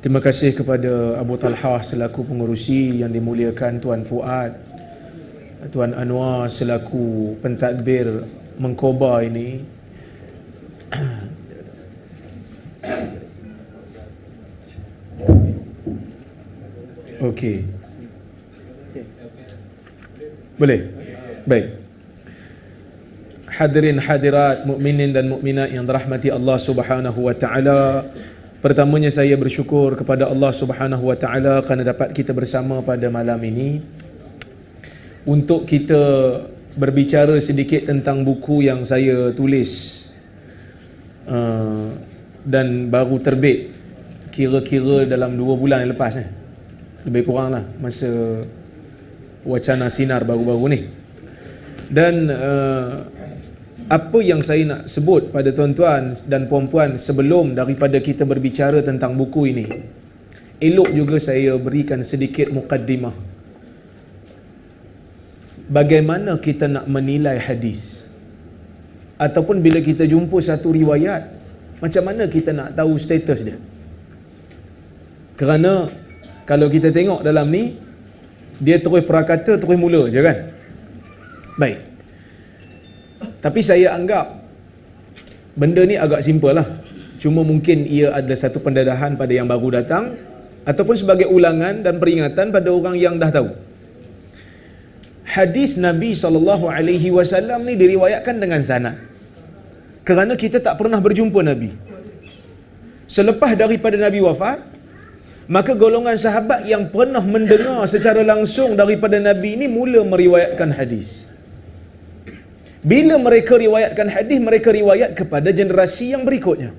Terima kasih kepada Abu Talha selaku pengurusi yang dimuliakan Tuan Fuad, Tuan Anwar selaku pentadbir mengkoba ini. Okey. Boleh? Baik. Hadirin hadirat mukminin dan mukminat yang dirahmati Allah Subhanahu wa taala, Pertamanya saya bersyukur kepada Allah Subhanahu Wa Taala kerana dapat kita bersama pada malam ini untuk kita berbicara sedikit tentang buku yang saya tulis uh, dan baru terbit kira-kira dalam dua bulan yang lepas eh. lebih kurang lah masa wacana sinar baru-baru ni dan uh, apa yang saya nak sebut pada tuan-tuan dan puan-puan sebelum daripada kita berbicara tentang buku ini elok juga saya berikan sedikit mukaddimah bagaimana kita nak menilai hadis ataupun bila kita jumpa satu riwayat macam mana kita nak tahu status dia kerana kalau kita tengok dalam ni dia terus perakata terus mula je kan baik tapi saya anggap benda ni agak simple lah. Cuma mungkin ia ada satu pendedahan pada yang baru datang ataupun sebagai ulangan dan peringatan pada orang yang dah tahu. Hadis Nabi sallallahu alaihi wasallam ni diriwayatkan dengan sanad. Kerana kita tak pernah berjumpa Nabi. Selepas daripada Nabi wafat, maka golongan sahabat yang pernah mendengar secara langsung daripada Nabi ini mula meriwayatkan hadis. Bila mereka riwayatkan hadis, mereka riwayat kepada generasi yang berikutnya,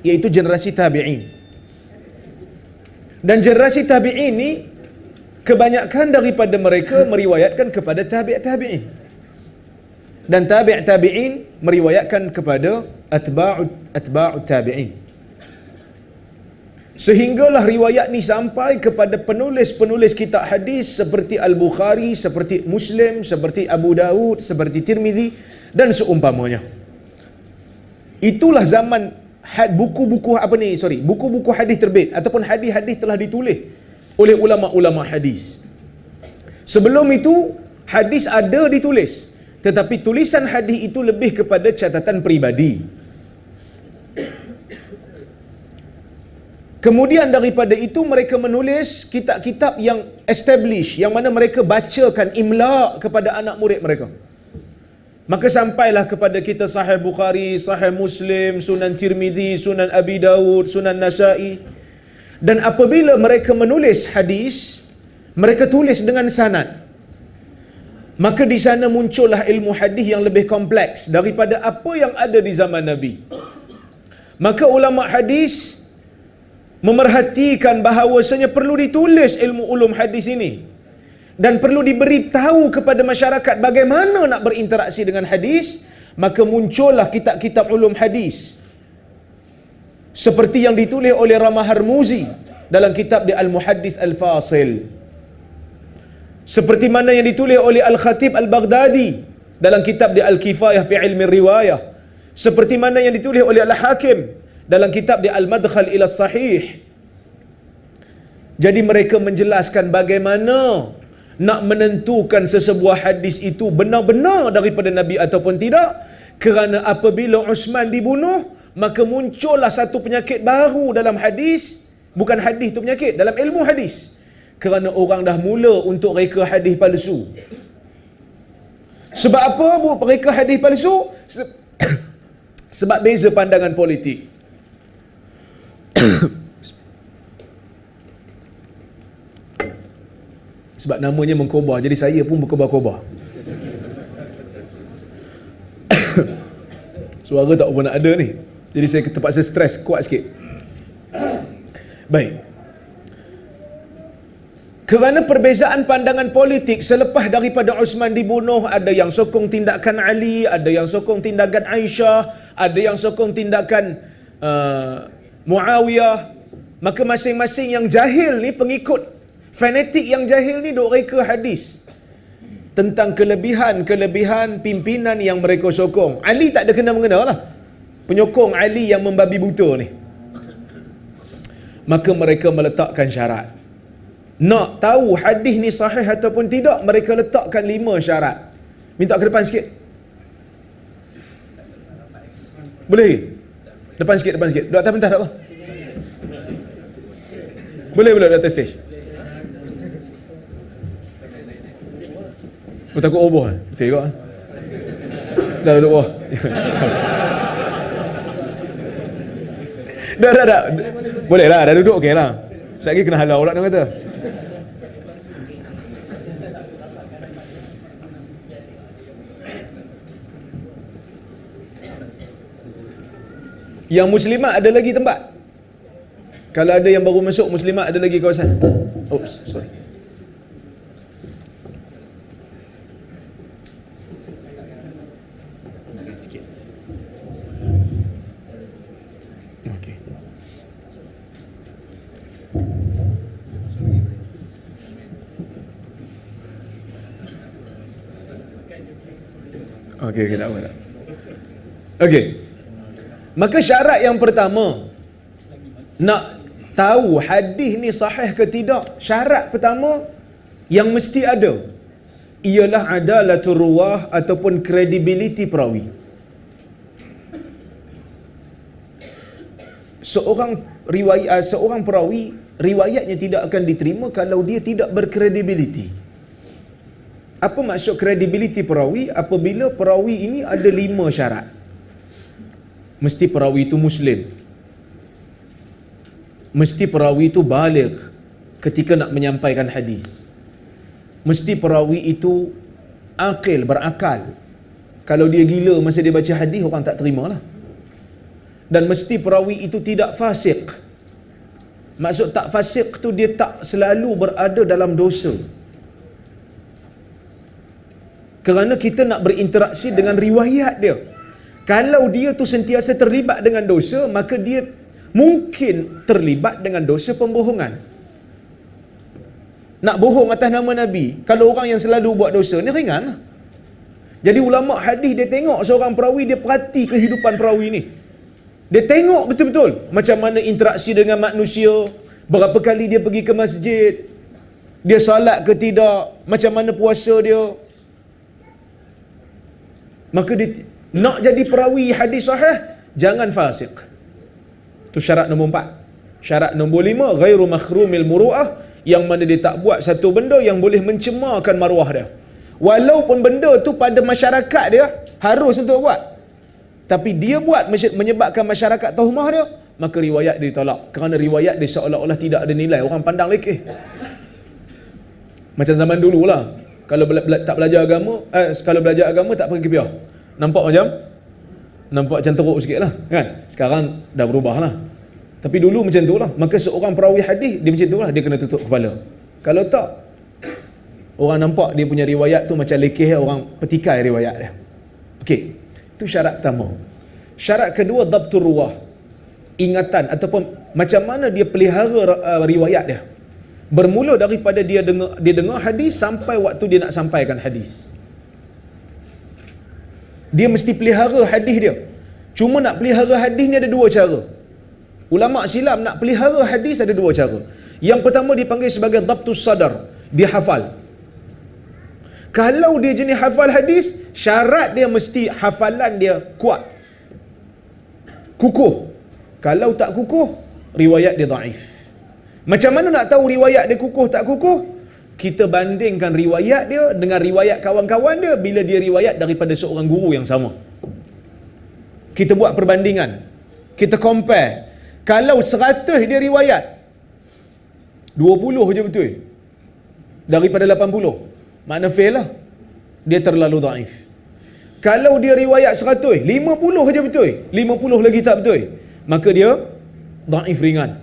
yaitu generasi tabi'in. Dan generasi tabi'in ini kebanyakan daripada mereka meriwayatkan kepada tabi' tabi'in. Dan tabi' tabi'in meriwayatkan kepada atba'u atba'u tabi'in. Sehinggalah riwayat ni sampai kepada penulis-penulis kitab hadis seperti Al-Bukhari, seperti Muslim, seperti Abu Dawud, seperti Tirmidhi dan seumpamanya. Itulah zaman had, buku-buku apa ni? Sorry, buku-buku hadis terbit ataupun hadis-hadis telah ditulis oleh ulama-ulama hadis. Sebelum itu hadis ada ditulis tetapi tulisan hadis itu lebih kepada catatan pribadi. Kemudian daripada itu mereka menulis kitab-kitab yang establish yang mana mereka bacakan imla kepada anak murid mereka. Maka sampailah kepada kita Sahih Bukhari, Sahih Muslim, Sunan Tirmizi, Sunan Abi Dawud, Sunan Nasa'i. Dan apabila mereka menulis hadis, mereka tulis dengan sanad. Maka di sana muncullah ilmu hadis yang lebih kompleks daripada apa yang ada di zaman Nabi. Maka ulama hadis memerhatikan bahawasanya perlu ditulis ilmu ulum hadis ini dan perlu diberitahu kepada masyarakat bagaimana nak berinteraksi dengan hadis maka muncullah kitab-kitab ulum hadis seperti yang ditulis oleh Ramah Harmuzi dalam kitab di Al-Muhaddith Al-Fasil seperti mana yang ditulis oleh Al-Khatib Al-Baghdadi dalam kitab di Al-Kifayah fi Riwayah seperti mana yang ditulis oleh Al-Hakim dalam kitab dia Al-Madkhal ila Sahih. Jadi mereka menjelaskan bagaimana nak menentukan sesebuah hadis itu benar-benar daripada Nabi ataupun tidak kerana apabila Uthman dibunuh maka muncullah satu penyakit baru dalam hadis bukan hadis itu penyakit dalam ilmu hadis kerana orang dah mula untuk reka hadis palsu sebab apa buat reka hadis palsu sebab beza pandangan politik sebab namanya mengkobar jadi saya pun berkobar-kobar suara tak pernah ada ni jadi saya terpaksa stres kuat sikit baik kerana perbezaan pandangan politik selepas daripada Osman dibunuh ada yang sokong tindakan Ali ada yang sokong tindakan Aisyah ada yang sokong tindakan uh, Muawiyah maka masing-masing yang jahil ni pengikut fanatik yang jahil ni duk reka hadis tentang kelebihan-kelebihan pimpinan yang mereka sokong Ali tak ada kena mengena lah penyokong Ali yang membabi buta ni maka mereka meletakkan syarat nak tahu hadis ni sahih ataupun tidak mereka letakkan lima syarat minta ke depan sikit boleh Depan sikit, depan sikit. Duduk atas pentas tak apa? Boleh pula duduk atas stage? Kau takut oboh? Eh. Betul juga. Eh. Dah duduk bawah. Dah, dah, dah. Boleh lah, dah duduk okey lah. Sekejap kena halau pula dia kata. Yang muslimat ada lagi tempat. Kalau ada yang baru masuk muslimat ada lagi kawasan. Oh sorry. Okay, okay, tak apa tak. Okay. Maka syarat yang pertama nak tahu hadis ni sahih ke tidak, syarat pertama yang mesti ada ialah adalah ruwah ataupun kredibiliti perawi. Seorang riwayat eh, seorang perawi riwayatnya tidak akan diterima kalau dia tidak berkredibiliti. Apa maksud kredibiliti perawi? Apabila perawi ini ada lima syarat mesti perawi itu muslim mesti perawi itu balik ketika nak menyampaikan hadis mesti perawi itu akil, berakal kalau dia gila masa dia baca hadis orang tak terima lah dan mesti perawi itu tidak fasik maksud tak fasik tu dia tak selalu berada dalam dosa kerana kita nak berinteraksi dengan riwayat dia kalau dia tu sentiasa terlibat dengan dosa maka dia mungkin terlibat dengan dosa pembohongan nak bohong atas nama nabi kalau orang yang selalu buat dosa ni ringan jadi ulama hadis dia tengok seorang perawi dia perhati kehidupan perawi ni dia tengok betul-betul macam mana interaksi dengan manusia berapa kali dia pergi ke masjid dia salat ke tidak macam mana puasa dia maka dia nak jadi perawi hadis sahih, jangan fasik. Itu syarat nombor empat. Syarat nombor lima, ghairu makhrumil muru'ah, yang mana dia tak buat satu benda yang boleh mencemarkan maruah dia. Walaupun benda tu pada masyarakat dia harus untuk buat. Tapi dia buat menyebabkan masyarakat tahu mah dia, maka riwayat dia ditolak. Kerana riwayat dia seolah-olah tidak ada nilai. Orang pandang lekeh. Macam zaman dulu lah. Kalau bela- bela- tak belajar agama, eh, kalau belajar agama tak pergi ke nampak macam nampak macam teruk sikit lah kan sekarang dah berubah lah tapi dulu macam tu lah maka seorang perawi hadis dia macam tu lah dia kena tutup kepala kalau tak orang nampak dia punya riwayat tu macam lekeh orang petikai riwayat dia ok tu syarat pertama syarat kedua dhabtur ruah ingatan ataupun macam mana dia pelihara uh, riwayat dia bermula daripada dia dengar dia dengar hadis sampai waktu dia nak sampaikan hadis dia mesti pelihara hadis dia cuma nak pelihara hadis ni ada dua cara ulama silam nak pelihara hadis ada dua cara yang pertama dipanggil sebagai dhabtus sadar dia hafal kalau dia jenis hafal hadis syarat dia mesti hafalan dia kuat kukuh kalau tak kukuh riwayat dia daif macam mana nak tahu riwayat dia kukuh tak kukuh kita bandingkan riwayat dia dengan riwayat kawan-kawan dia bila dia riwayat daripada seorang guru yang sama kita buat perbandingan kita compare kalau 100 dia riwayat dua puluh, je betul daripada 80 makna fail lah dia terlalu daif kalau dia riwayat 100 50 je betul puluh lagi tak betul maka dia daif ringan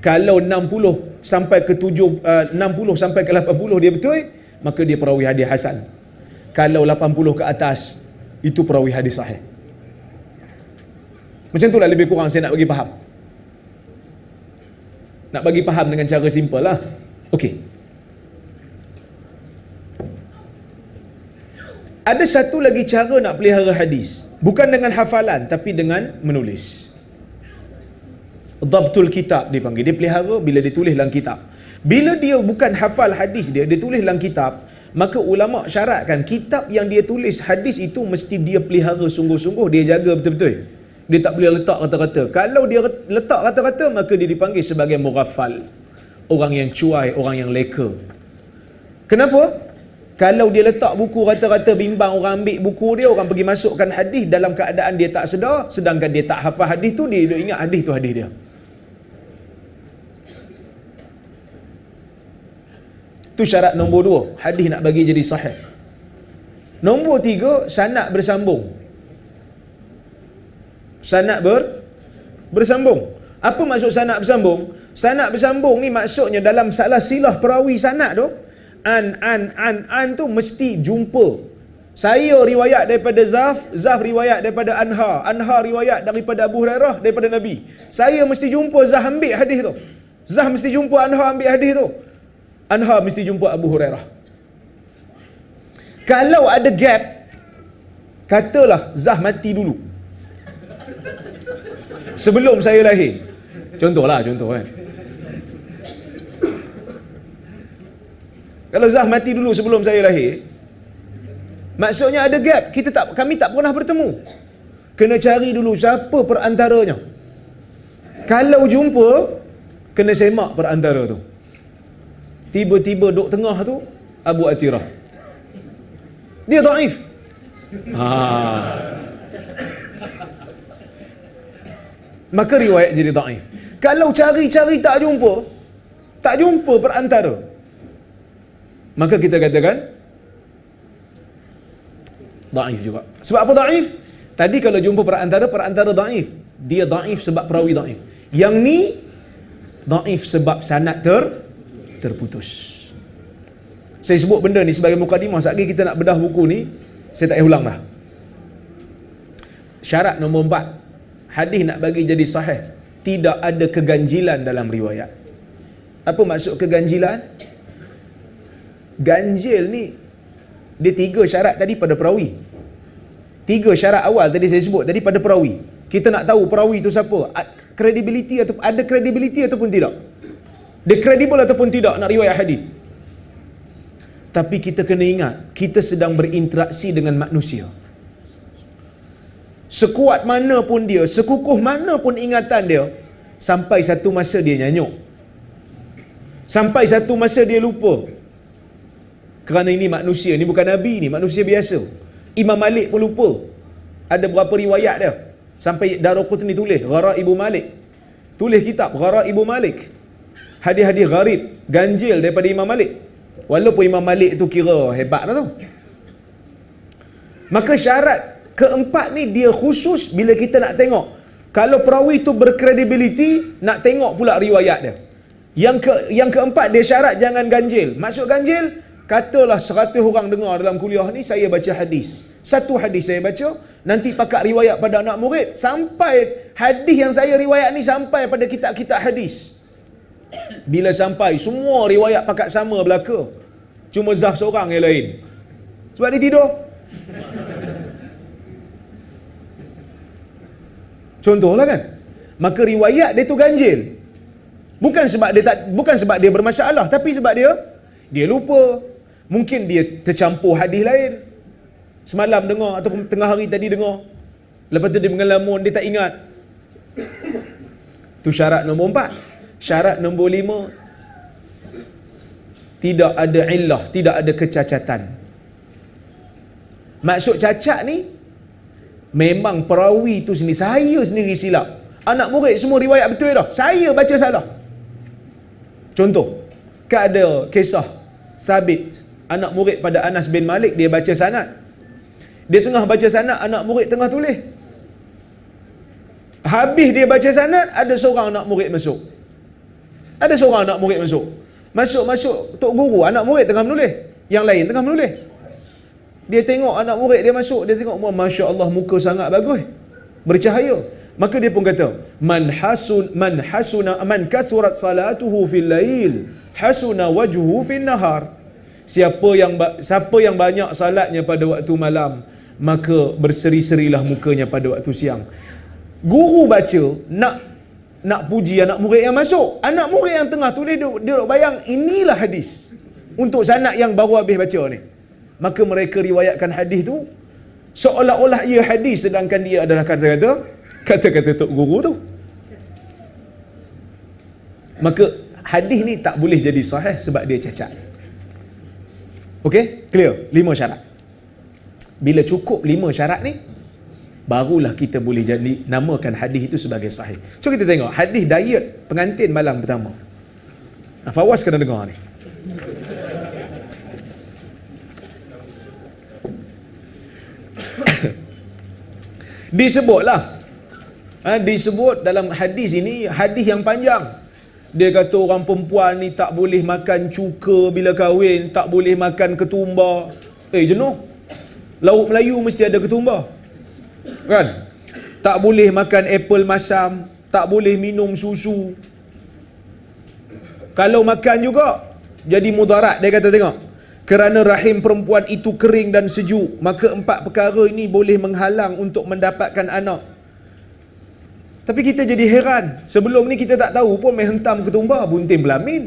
kalau enam puluh sampai ke tujuh eh, uh, 60 sampai ke 80 dia betul maka dia perawi hadis hasan kalau 80 ke atas itu perawi hadis sahih macam itulah lebih kurang saya nak bagi faham nak bagi faham dengan cara simple lah okey ada satu lagi cara nak pelihara hadis bukan dengan hafalan tapi dengan menulis Dabtul kitab dipanggil. Dia pelihara bila ditulis dalam kitab. Bila dia bukan hafal hadis dia, dia tulis dalam kitab, maka ulama syaratkan kitab yang dia tulis hadis itu mesti dia pelihara sungguh-sungguh, dia jaga betul-betul. Dia tak boleh letak rata-rata. Kalau dia letak rata-rata, maka dia dipanggil sebagai murafal. Orang yang cuai, orang yang leka. Kenapa? Kalau dia letak buku rata-rata bimbang orang ambil buku dia, orang pergi masukkan hadis dalam keadaan dia tak sedar, sedangkan dia tak hafal hadis tu, dia ingat hadis tu hadis dia. Itu syarat nombor dua. Hadis nak bagi jadi sahih. Nombor tiga, sanak bersambung. Sanak ber, bersambung. Apa maksud sanak bersambung? Sanak bersambung ni maksudnya dalam salah silah perawi sanak tu, an, an, an, an tu mesti jumpa. Saya riwayat daripada Zaf, Zaf riwayat daripada Anha, Anha riwayat daripada Abu Hurairah daripada Nabi. Saya mesti jumpa Zaf ambil hadis tu. Zah mesti jumpa Anha ambil hadis tu. Anha mesti jumpa Abu Hurairah. Kalau ada gap, katalah Zah mati dulu. Sebelum saya lahir. Contohlah, contoh kan. Kalau Zah mati dulu sebelum saya lahir, maksudnya ada gap. Kita tak kami tak pernah bertemu. Kena cari dulu siapa perantaranya. Kalau jumpa, kena semak perantara tu tiba-tiba duk tengah tu Abu Atirah dia daif ha. maka riwayat jadi daif kalau cari-cari tak jumpa tak jumpa perantara maka kita katakan daif juga sebab apa daif? tadi kalau jumpa perantara, perantara daif dia daif sebab perawi daif yang ni daif sebab sanat ter terputus. Saya sebut benda ni sebagai mukadimah. Sekejap kita nak bedah buku ni, saya tak payah ulang lah. Syarat nombor empat. Hadis nak bagi jadi sahih. Tidak ada keganjilan dalam riwayat. Apa maksud keganjilan? Ganjil ni, dia tiga syarat tadi pada perawi. Tiga syarat awal tadi saya sebut tadi pada perawi. Kita nak tahu perawi itu siapa? Kredibiliti atau ada kredibiliti ataupun tidak? Dia kredibel ataupun tidak nak riwayat hadis. Tapi kita kena ingat, kita sedang berinteraksi dengan manusia. Sekuat mana pun dia, sekukuh mana pun ingatan dia, sampai satu masa dia nyanyuk. Sampai satu masa dia lupa. Kerana ini manusia, ini bukan Nabi ini, manusia biasa. Imam Malik pun lupa. Ada berapa riwayat dia. Sampai Darukut ni tulis, ibu Malik. Tulis kitab, Gharaibu ibu Malik hadis-hadis gharib ganjil daripada Imam Malik walaupun Imam Malik tu kira hebat lah tu maka syarat keempat ni dia khusus bila kita nak tengok kalau perawi tu berkredibiliti nak tengok pula riwayat dia yang ke yang keempat dia syarat jangan ganjil maksud ganjil katalah 100 orang dengar dalam kuliah ni saya baca hadis satu hadis saya baca nanti pakat riwayat pada anak murid sampai hadis yang saya riwayat ni sampai pada kitab-kitab hadis bila sampai semua riwayat pakat sama belaka cuma Zah seorang yang lain sebab dia tidur contohlah kan maka riwayat dia tu ganjil bukan sebab dia tak bukan sebab dia bermasalah tapi sebab dia dia lupa mungkin dia tercampur hadis lain semalam dengar atau tengah hari tadi dengar lepas tu dia mengelamun dia tak ingat tu syarat nombor empat syarat nombor lima tidak ada illah tidak ada kecacatan maksud cacat ni memang perawi tu sendiri saya sendiri silap anak murid semua riwayat betul dah saya baca salah contoh kan ada kisah sabit anak murid pada Anas bin Malik dia baca sanad dia tengah baca sanad anak murid tengah tulis habis dia baca sanad ada seorang anak murid masuk ada seorang anak murid masuk. Masuk-masuk tok guru, anak murid tengah menulis. Yang lain tengah menulis. Dia tengok anak murid dia masuk, dia tengok, "Masya Allah, muka sangat bagus. Bercahaya." Maka dia pun kata, "Man hasun man hasuna man kathurat salatuhu fil lail, hasuna wajuhu fil nahar." Siapa yang siapa yang banyak salatnya pada waktu malam, maka berseri-serilah mukanya pada waktu siang. Guru baca nak nak puji anak murid yang masuk. Anak murid yang tengah tulis dia, dia duk bayang inilah hadis. Untuk sanak yang baru habis baca ni. Maka mereka riwayatkan hadis tu seolah-olah ia hadis sedangkan dia adalah kata-kata kata-kata tok guru tu. Maka hadis ni tak boleh jadi sahih sebab dia cacat. Okey, clear. Lima syarat. Bila cukup lima syarat ni, barulah kita boleh jadi namakan hadis itu sebagai sahih. So kita tengok hadis diet pengantin malam pertama. Ah, Fawas kena dengar ni. Disebutlah ha, Disebut dalam hadis ini Hadis yang panjang Dia kata orang perempuan ni tak boleh makan cuka Bila kahwin Tak boleh makan ketumbar Eh jenuh Laut Melayu mesti ada ketumbar kan tak boleh makan apple masam tak boleh minum susu kalau makan juga jadi mudarat dia kata tengok kerana rahim perempuan itu kering dan sejuk maka empat perkara ini boleh menghalang untuk mendapatkan anak tapi kita jadi heran sebelum ni kita tak tahu pun main ketumba ketumbar bunting belamin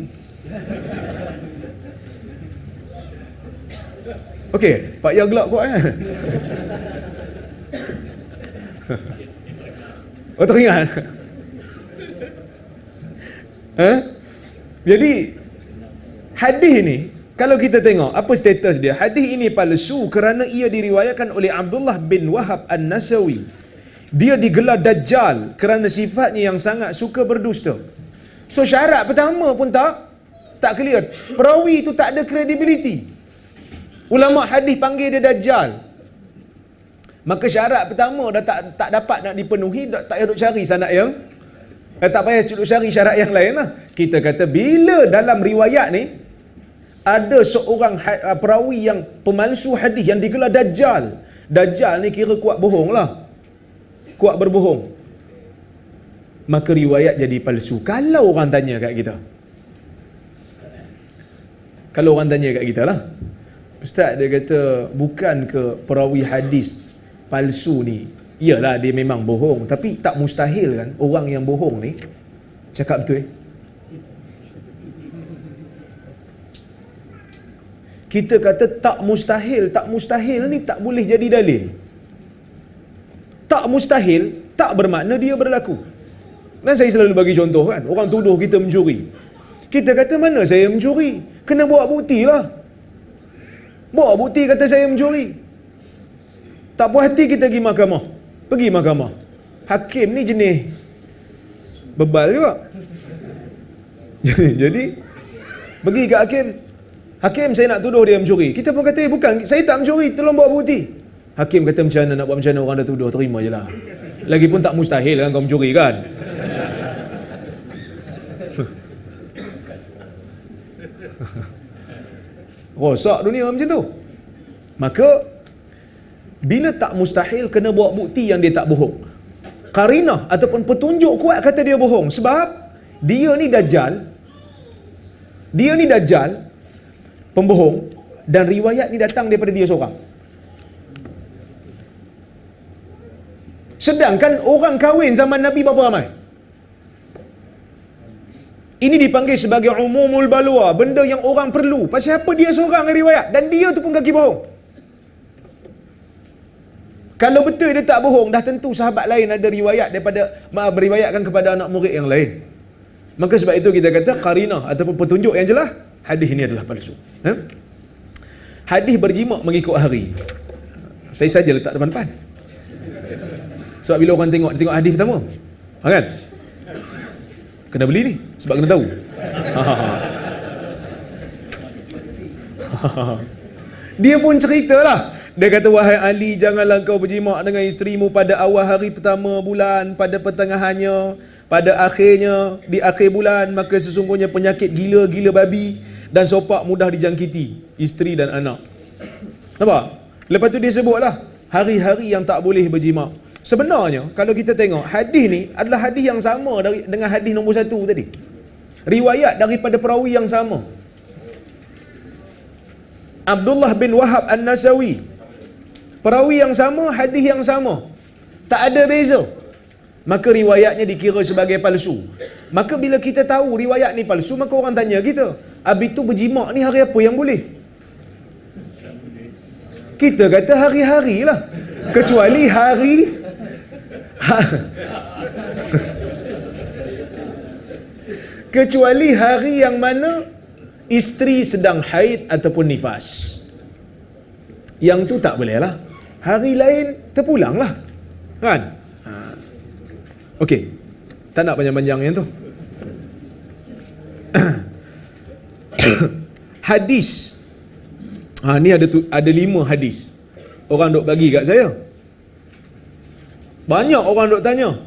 Okey, Pak yaglak gelak kuat kan? Eh? Oh teringat. Eh? Jadi hadis ini kalau kita tengok apa status dia hadis ini palsu kerana ia diriwayatkan oleh Abdullah bin Wahab An-Nasawi dia digelar dajjal kerana sifatnya yang sangat suka berdusta so syarat pertama pun tak tak clear perawi itu tak ada kredibiliti ulama hadis panggil dia dajjal maka syarat pertama dah tak tak dapat nak dipenuhi tak, tak payah duk cari sanad yang eh, tak payah duk cari syarat yang lain lah kita kata bila dalam riwayat ni ada seorang ha, ah, perawi yang pemalsu hadis yang digelar dajjal dajjal ni kira kuat bohong lah kuat berbohong maka riwayat jadi palsu kalau orang tanya kat kita kalau orang tanya kat kita lah ustaz dia kata bukan ke perawi hadis palsu ni iyalah dia memang bohong Tapi tak mustahil kan Orang yang bohong ni Cakap betul eh Kita kata tak mustahil Tak mustahil ni tak boleh jadi dalil Tak mustahil Tak bermakna dia berlaku Dan saya selalu bagi contoh kan Orang tuduh kita mencuri Kita kata mana saya mencuri Kena buat bukti lah Buat bukti kata saya mencuri tak puas hati kita pergi mahkamah. Pergi mahkamah. Hakim ni jenis bebal juga. Jadi, pergi ke hakim. Hakim saya nak tuduh dia mencuri. Kita pun kata, eh, bukan, saya tak mencuri, tolong bawa bukti. Hakim kata macam mana nak buat macam mana orang dah tuduh, terima je lah. Lagipun tak mustahil kan kau mencuri kan. Rosak dunia macam tu. Maka bila tak mustahil kena buat bukti yang dia tak bohong. Karina ataupun petunjuk kuat kata dia bohong sebab dia ni dajal, Dia ni dajal, pembohong dan riwayat ni datang daripada dia seorang. Sedangkan orang kahwin zaman Nabi berapa ramai? Ini dipanggil sebagai umumul balua benda yang orang perlu. Pasal apa dia seorang riwayat dan dia tu pun kaki bohong. Kalau betul dia tak bohong, dah tentu sahabat lain ada riwayat daripada meriwayatkan kepada anak murid yang lain. Maka sebab itu kita kata karina ataupun petunjuk yang jelas hadis ini adalah palsu. Ha? Hadis berjimak mengikut hari. Saya saja letak depan-depan. Sebab bila orang tengok tengok hadis pertama. Ha kan? Kena beli ni sebab kena tahu. Dia pun ceritalah. Dia kata wahai Ali janganlah kau berjimak dengan isterimu pada awal hari pertama bulan pada pertengahannya pada akhirnya di akhir bulan maka sesungguhnya penyakit gila-gila babi dan sopak mudah dijangkiti isteri dan anak. Nampak? Lepas tu dia sebutlah hari-hari yang tak boleh berjimak. Sebenarnya kalau kita tengok hadis ni adalah hadis yang sama dari, dengan hadis nombor satu tadi. Riwayat daripada perawi yang sama. Abdullah bin Wahab An-Nasawi Perawi yang sama, hadis yang sama. Tak ada beza. Maka riwayatnya dikira sebagai palsu. Maka bila kita tahu riwayat ni palsu, maka orang tanya kita, "Abi tu berjimak ni hari apa yang boleh?" Kita kata hari hari lah, Kecuali hari ha. Kecuali hari yang mana isteri sedang haid ataupun nifas. Yang tu tak boleh lah hari lain lah kan ha. Okey. tak nak panjang-panjang yang tu hadis ha, ni ada tu, ada lima hadis orang duk bagi kat saya banyak orang duk tanya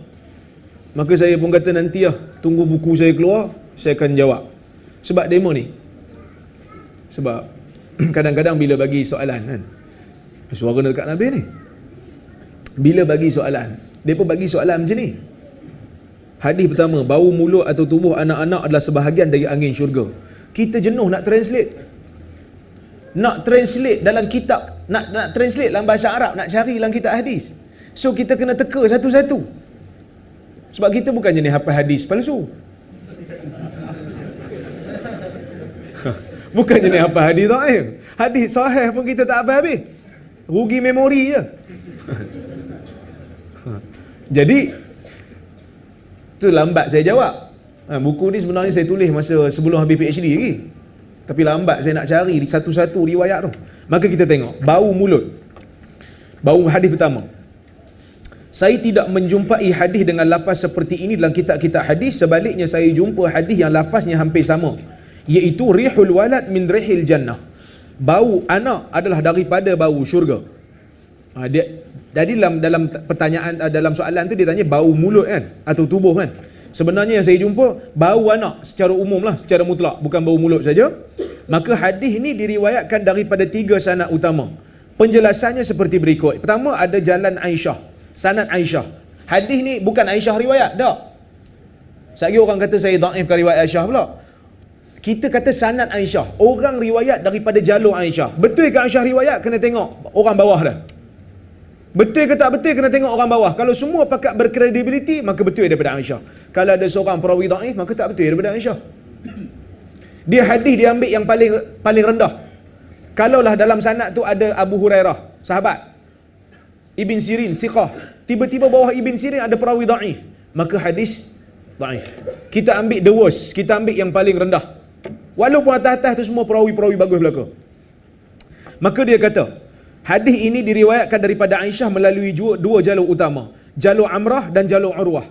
maka saya pun kata nanti lah tunggu buku saya keluar saya akan jawab sebab demo ni sebab kadang-kadang bila bagi soalan kan Suara dekat Nabi ni. Bila bagi soalan, dia pun bagi soalan macam ni. Hadis pertama, bau mulut atau tubuh anak-anak adalah sebahagian dari angin syurga. Kita jenuh nak translate. Nak translate dalam kitab, nak nak translate dalam bahasa Arab, nak cari dalam kitab hadis. So kita kena teka satu-satu. Sebab kita bukan jenis hafal hadis palsu. bukan jenis apa hadis tak Hadis sahih pun kita tak apa habis. Rugi memori je. Ya. Jadi, tu lambat saya jawab. Ha, buku ni sebenarnya saya tulis masa sebelum habis PhD lagi. Tapi lambat saya nak cari satu-satu riwayat tu. Maka kita tengok, bau mulut. Bau hadis pertama. Saya tidak menjumpai hadis dengan lafaz seperti ini dalam kitab-kitab hadis. Sebaliknya saya jumpa hadis yang lafaznya hampir sama. Iaitu, Rihul walad min rihil jannah bau anak adalah daripada bau syurga. Ha, dia, jadi dalam dalam pertanyaan eh, dalam soalan tu dia tanya bau mulut kan atau tubuh kan. Sebenarnya yang saya jumpa bau anak secara umum lah secara mutlak bukan bau mulut saja. Maka hadis ini diriwayatkan daripada tiga sanad utama. Penjelasannya seperti berikut. Pertama ada jalan Aisyah. Sanad Aisyah. Hadis ni bukan Aisyah riwayat dah. Sekali orang kata saya daif kan riwayat Aisyah pula kita kata sanad Aisyah orang riwayat daripada jalur Aisyah betul ke Aisyah riwayat kena tengok orang bawah dah betul ke tak betul kena tengok orang bawah kalau semua pakat berkredibiliti maka betul daripada Aisyah kalau ada seorang perawi daif maka tak betul daripada Aisyah dia hadis dia ambil yang paling paling rendah kalaulah dalam sanad tu ada Abu Hurairah sahabat Ibn Sirin siqah tiba-tiba bawah Ibn Sirin ada perawi daif maka hadis daif kita ambil the worst kita ambil yang paling rendah Walaupun atas-atas tu semua perawi-perawi bagus belaka. Maka dia kata, hadis ini diriwayatkan daripada Aisyah melalui dua jalur utama. Jalur Amrah dan jalur Urwah.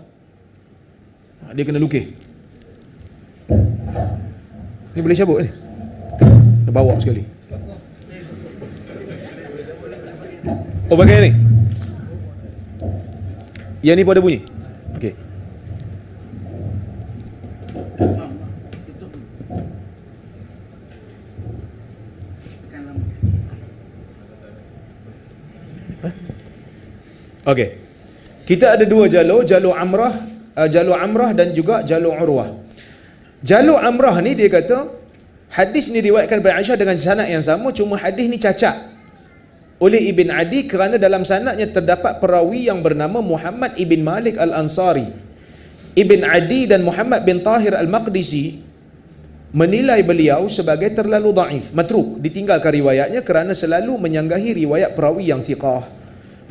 Ha, dia kena lukis. Ni boleh cabut ni? Kena bawa sekali. Oh bagian ni? Yang ni pun ada bunyi? Okey. Okay. Okey. Kita ada dua jalur, jalur amrah, uh, jalur amrah dan juga jalur urwah. Jalur amrah ni dia kata hadis ni diriwayatkan oleh Aisyah dengan sanad yang sama cuma hadis ni cacat oleh Ibn Adi kerana dalam sanadnya terdapat perawi yang bernama Muhammad Ibn Malik Al-Ansari. Ibn Adi dan Muhammad bin Tahir Al-Maqdisi menilai beliau sebagai terlalu daif, matruk, ditinggalkan riwayatnya kerana selalu menyanggahi riwayat perawi yang siqah.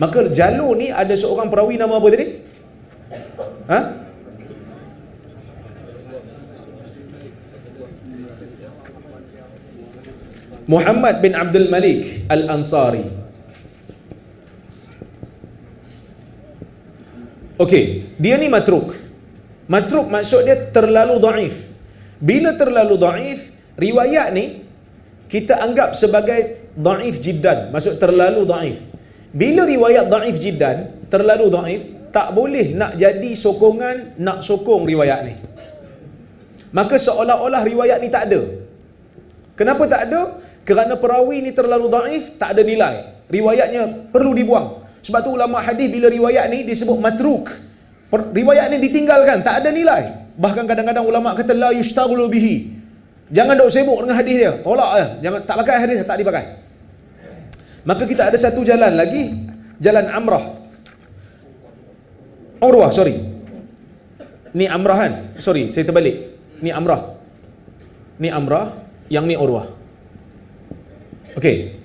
Maka jalur ni ada seorang perawi nama apa tadi? Ha? Muhammad bin Abdul Malik Al-Ansari. Okey, dia ni matruk. Matruk maksud dia terlalu daif. Bila terlalu daif, riwayat ni kita anggap sebagai daif jiddan, maksud terlalu daif bila riwayat daif jiddan terlalu daif tak boleh nak jadi sokongan nak sokong riwayat ni maka seolah-olah riwayat ni tak ada kenapa tak ada kerana perawi ni terlalu daif tak ada nilai riwayatnya perlu dibuang sebab tu ulama hadis bila riwayat ni disebut matruk riwayat ni ditinggalkan tak ada nilai bahkan kadang-kadang ulama kata la yushtaghlu jangan dok sibuk dengan hadis dia tolak ya. jangan tak pakai hadis tak dipakai Maka kita ada satu jalan lagi, jalan Amrah. Urwah, sorry. Ni Amrah kan? Sorry, saya terbalik. Ni Amrah. Ni Amrah, yang ni Urwah. Okey.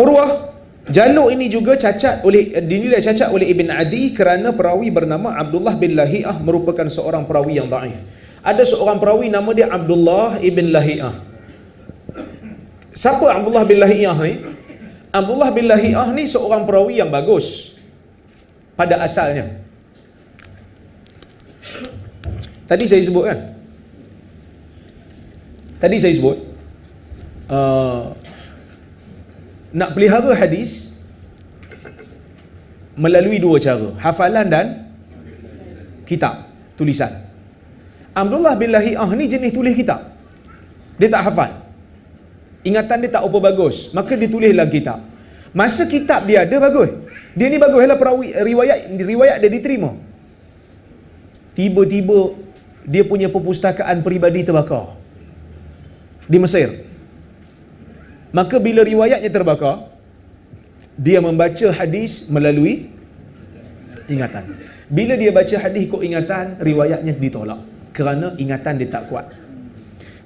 Urwah Januk ini juga cacat oleh eh, dinilai cacat oleh Ibn Adi kerana perawi bernama Abdullah bin Lahiah merupakan seorang perawi yang daif. Ada seorang perawi nama dia Abdullah ibn Lahiah. Siapa Abdullah bin Lahiah ni? Abdullah bin Lahiyah ni seorang perawi yang bagus pada asalnya. Tadi saya sebut kan? Tadi saya sebut uh, nak pelihara hadis melalui dua cara, hafalan dan kitab, tulisan. Abdullah bin Lahiyah ni jenis tulis kitab. Dia tak hafal. Ingatan dia tak apa bagus. Maka ditulislah kitab. Masa kitab dia ada bagus. Dia ni bagus baguslah perawi riwayat riwayat dia diterima. Tiba-tiba dia punya perpustakaan peribadi terbakar di Mesir. Maka bila riwayatnya terbakar, dia membaca hadis melalui ingatan. Bila dia baca hadis kok ingatan, riwayatnya ditolak kerana ingatan dia tak kuat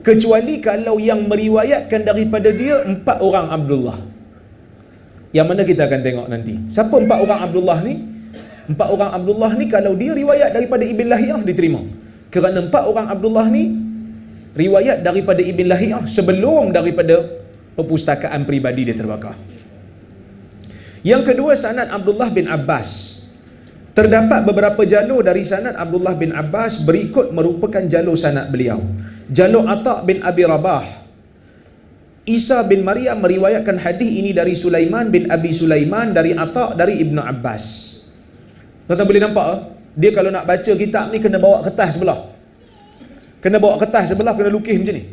kecuali kalau yang meriwayatkan daripada dia empat orang Abdullah yang mana kita akan tengok nanti siapa empat orang Abdullah ni empat orang Abdullah ni kalau dia riwayat daripada Ibn Lahiyah diterima kerana empat orang Abdullah ni riwayat daripada Ibn Lahiyah sebelum daripada perpustakaan pribadi dia terbakar yang kedua sanad Abdullah bin Abbas terdapat beberapa jalur dari sanad Abdullah bin Abbas berikut merupakan jalur sanad beliau Jaluk Atak bin Abi Rabah Isa bin Maria meriwayatkan hadis ini dari Sulaiman bin Abi Sulaiman dari Atak dari Ibnu Abbas Tuan-tuan boleh nampak Dia kalau nak baca kitab ni kena bawa kertas sebelah Kena bawa kertas sebelah kena lukis macam ni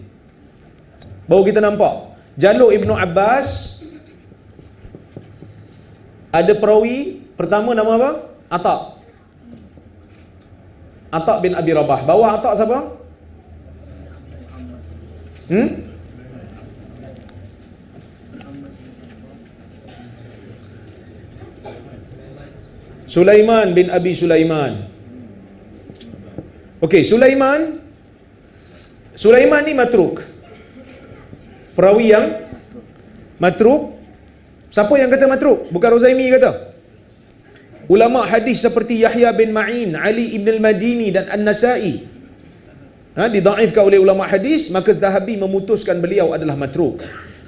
Baru kita nampak Jaluk Ibnu Abbas Ada perawi Pertama nama apa? Atak Atak bin Abi Rabah Bawah Atak siapa? Hmm? Sulaiman bin Abi Sulaiman. Okey, Sulaiman Sulaiman ni matruk. Perawi yang matruk. Siapa yang kata matruk? Bukan Ruzaimi kata. Ulama hadis seperti Yahya bin Ma'in, Ali bin al-Madini dan An-Nasa'i ha, didaifkan oleh ulama hadis maka Zahabi memutuskan beliau adalah matruk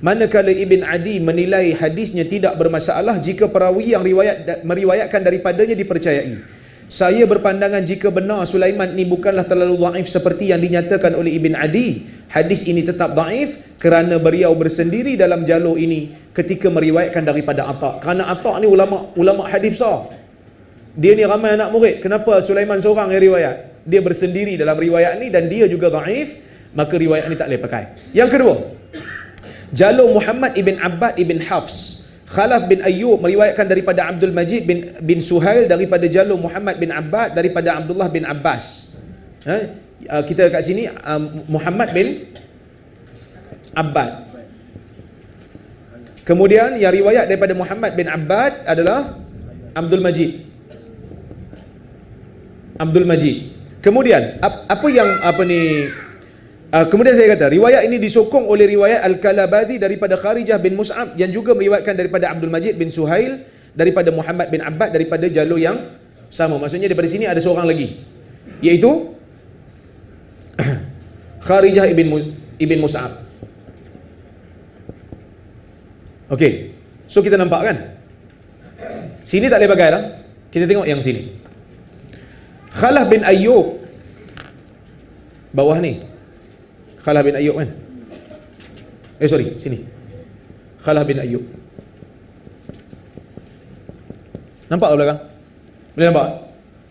manakala Ibn Adi menilai hadisnya tidak bermasalah jika perawi yang riwayat, meriwayatkan daripadanya dipercayai saya berpandangan jika benar Sulaiman ini bukanlah terlalu daif seperti yang dinyatakan oleh Ibn Adi hadis ini tetap daif kerana beliau bersendiri dalam jalur ini ketika meriwayatkan daripada Atak kerana Atak ni ulama ulama hadis sah dia ni ramai anak murid kenapa Sulaiman seorang yang riwayat dia bersendiri dalam riwayat ini dan dia juga dhaif maka riwayat ini tak boleh pakai yang kedua jalur Muhammad ibn Abbad ibn Hafs Khalaf bin Ayyub meriwayatkan daripada Abdul Majid bin bin Suhail daripada jalur Muhammad bin Abbad daripada Abdullah bin Abbas ha? kita kat sini ah, Muhammad bin Abbad Kemudian yang riwayat daripada Muhammad bin Abbad adalah Abdul Majid. Abdul Majid. Kemudian apa yang apa ni uh, kemudian saya kata riwayat ini disokong oleh riwayat Al-Kalabadi daripada Kharijah bin Mus'ab yang juga meriwayatkan daripada Abdul Majid bin Suhail daripada Muhammad bin Abbad daripada jalur yang sama. Maksudnya daripada sini ada seorang lagi iaitu Kharijah ibn ibn Mus'ab. Okey. So kita nampak kan? Sini tak boleh pakai lah. Kita tengok yang sini. Khalaf bin Ayyub bawah ni Khalaf bin Ayyub kan eh sorry sini Khalaf bin Ayyub nampak tak belakang boleh nampak